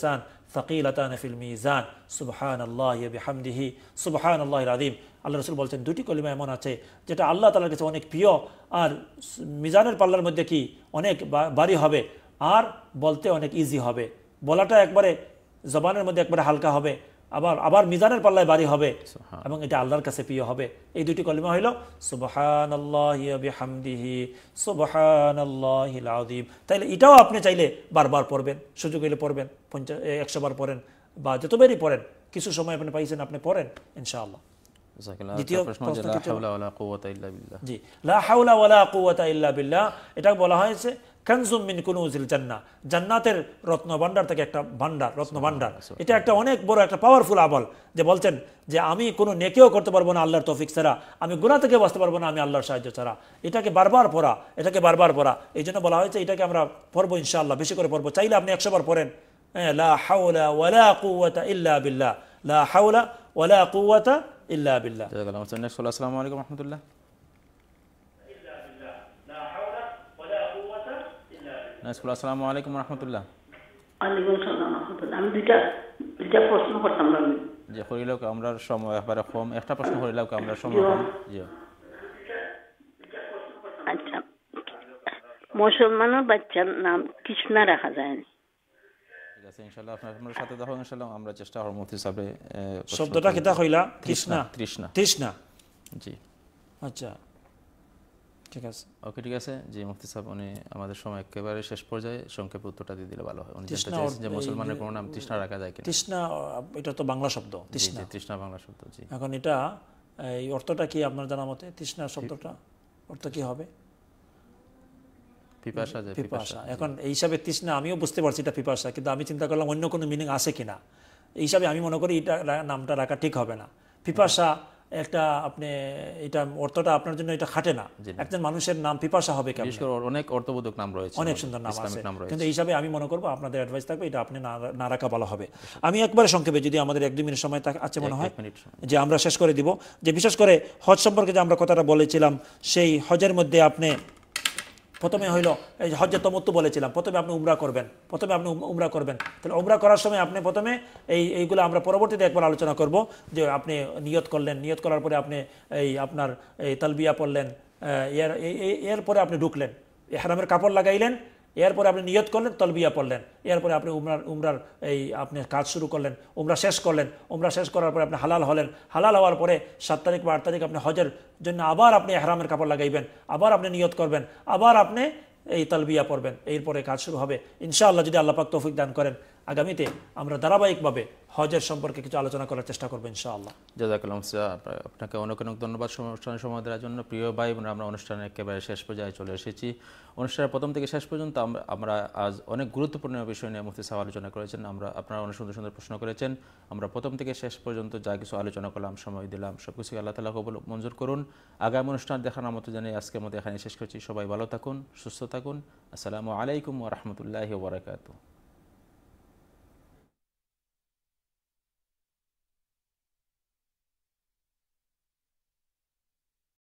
সাকিলাতান ফিল মিজান সুবহান আল্লাহ বিহামদিহি সুবহান আল্লাহ আদিম আল্লাহ রসুল বলছেন দুটি কলিমা এমন আছে যেটা আল্লাহ তালার কাছে অনেক প্রিয় আর মিজানের পাল্লার মধ্যে কি অনেক বাড়ি হবে আর বলতে অনেক ইজি হবে বলাটা একবারে জবানের মধ্যে একবারে হালকা হবে আবার আবার মিজানের পাল্লায় বাড়ি হবে এবং এটা আল্লাহর কাছে প্রিয় হবে এই দুটি কলিমা হইল সুবাহান আল্লাহামদিহি সুবাহান আল্লাহিম তাইলে এটাও আপনি চাইলে বারবার পড়বেন সুযোগ হইলে পড়বেন পঞ্চাশ একশো বার পড়েন বা যতবারই পড়েন কিছু সময় আপনি পাইছেন আপনি পড়েন ইনশাআল্লাহ জান্নাতের রত্ন ভান্ডার থেকে একটা ভান্ডার রত্ন ভান্ডার এটা একটা অনেক বড় একটা পাওয়ারফুল যে বলছেন যে আমি কোনো নেকেও করতে পারবো না আল্লাহর তফিক ছাড়া আমি গুণা থেকে বাঁচতে পারবো না আমি আল্লাহর সাহায্য ছাড়া এটাকে বারবার পড়া এটাকে বারবার পড়া এই জন্য বলা হয়েছে এটাকে আমরা পড়বো ইনশাল্লাহ বেশি করে পড়বো চাইলে আপনি একশো বার পড়েন হ্যাঁ লা হাউলা ওয়ালা কুয়াতা ইল্লা বিল্লাহ লা হাউলা ওয়ালা কুয়াতা ইল্লা বিল্লাহ জাযাকাল্লাহু খাইরান নেক্সট হলো আসসালামু আলাইকুম রাহমাতুল্লাহ আচ্ছা। মুসলমানের বাচ্চার নাম কৃষ্ণা রাখা যায় আচ্ছা। শেষ পর্যায়ে উত্তরটা ভালো হয় মুসলমানের নাম তৃষ্ণা রাখা যায় তৃষ্ণা এটা তো বাংলা শব্দ তৃষ্ণা বাংলা শব্দ এখন এটা এই অর্থটা কি আপনার জানা মতে তৃষ্ণা শব্দটা অর্থ কি হবে এখন এই হিসাবে তৃষ্ণা আমিও বুঝতে পারছি এটা পিপাসা কিন্তু আমি চিন্তা করলাম অন্য কোনো মিনিং আছে কিনা এই হিসাবে আমি মনে করি এটা নামটা রাখা ঠিক হবে না পিপাসা একটা আপনি এটা অর্থটা আপনার জন্য এটা খাটে না একজন মানুষের নাম পিপাসা হবে অনেক অর্থবোধক নাম রয়েছে অনেক সুন্দর নাম আছে কিন্তু এই হিসাবে আমি মনে করবো আপনাদের অ্যাডভাইস থাকবে এটা আপনি না রাখা বলা হবে আচ্ছা। আমি একবার সংক্ষেপে যদি আমাদের এক দুই মিনিট সময় আছে মনে হয় যে আমরা শেষ করে দিব যে বিশেষ করে হজ সম্পর্কে যে আমরা কথাটা বলেছিলাম সেই হজের মধ্যে আপনি প্রথমে হইল এই হজ্জে তমত্ব বলেছিলাম প্রথমে আপনি উমরা করবেন প্রথমে আপনি উমরা করবেন তাহলে উমরা করার সময় আপনি প্রথমে এই এইগুলো আমরা পরবর্তীতে একবার আলোচনা করব যে আপনি নিয়ত করলেন নিয়ত করার পরে আপনি এই আপনার এই তালবিয়া পড়লেন এর এরপরে আপনি ঢুকলেন এহারামের কাপড় লাগাইলেন এরপরে আপনি নিয়ত করলেন তলবিয়া পড়লেন এরপরে আপনি উমরার উমরার এই আপনি কাজ শুরু করলেন উমরা শেষ করলেন উমরা শেষ করার পরে আপনি হালাল হলেন হালাল হওয়ার পরে সাত তারিখ বা আট তারিখ আপনি হজের জন্য আবার আপনি এহরামের কাপড় লাগাইবেন আবার আপনি নিয়ত করবেন আবার আপনি এই তলবিয়া পড়বেন এরপরে কাজ শুরু হবে ইনশাআল্লাহ যদি আল্লাপাক তৌফিক দান করেন আগামীতে আমরা ধারাবাহিকভাবে হজের সম্পর্কে কিছু আলোচনা করার চেষ্টা করবো ইনশাআল্লাহ জাজাকালাম স্যার আপনাকে অনেক অনেক ধন্যবাদ অনুষ্ঠানের সময় দেওয়ার জন্য প্রিয় ভাই বোন আমরা অনুষ্ঠানের একেবারে শেষ পর্যায়ে চলে এসেছি অনুষ্ঠানের প্রথম থেকে শেষ পর্যন্ত আমরা আজ অনেক গুরুত্বপূর্ণ বিষয় নিয়ে মুফতি সাহা আলোচনা করেছেন আমরা আপনারা অনেক সুন্দর সুন্দর প্রশ্ন করেছেন আমরা প্রথম থেকে শেষ পর্যন্ত যা কিছু আলোচনা করলাম সময় দিলাম সব কিছু আল্লাহ তালা কবল মঞ্জুর করুন আগামী অনুষ্ঠান দেখানোর মতো জানি আজকের মতো এখানে শেষ করছি সবাই ভালো থাকুন সুস্থ থাকুন আসসালামু আলাইকুম রহমতুল্লাহ ওবরাকাতু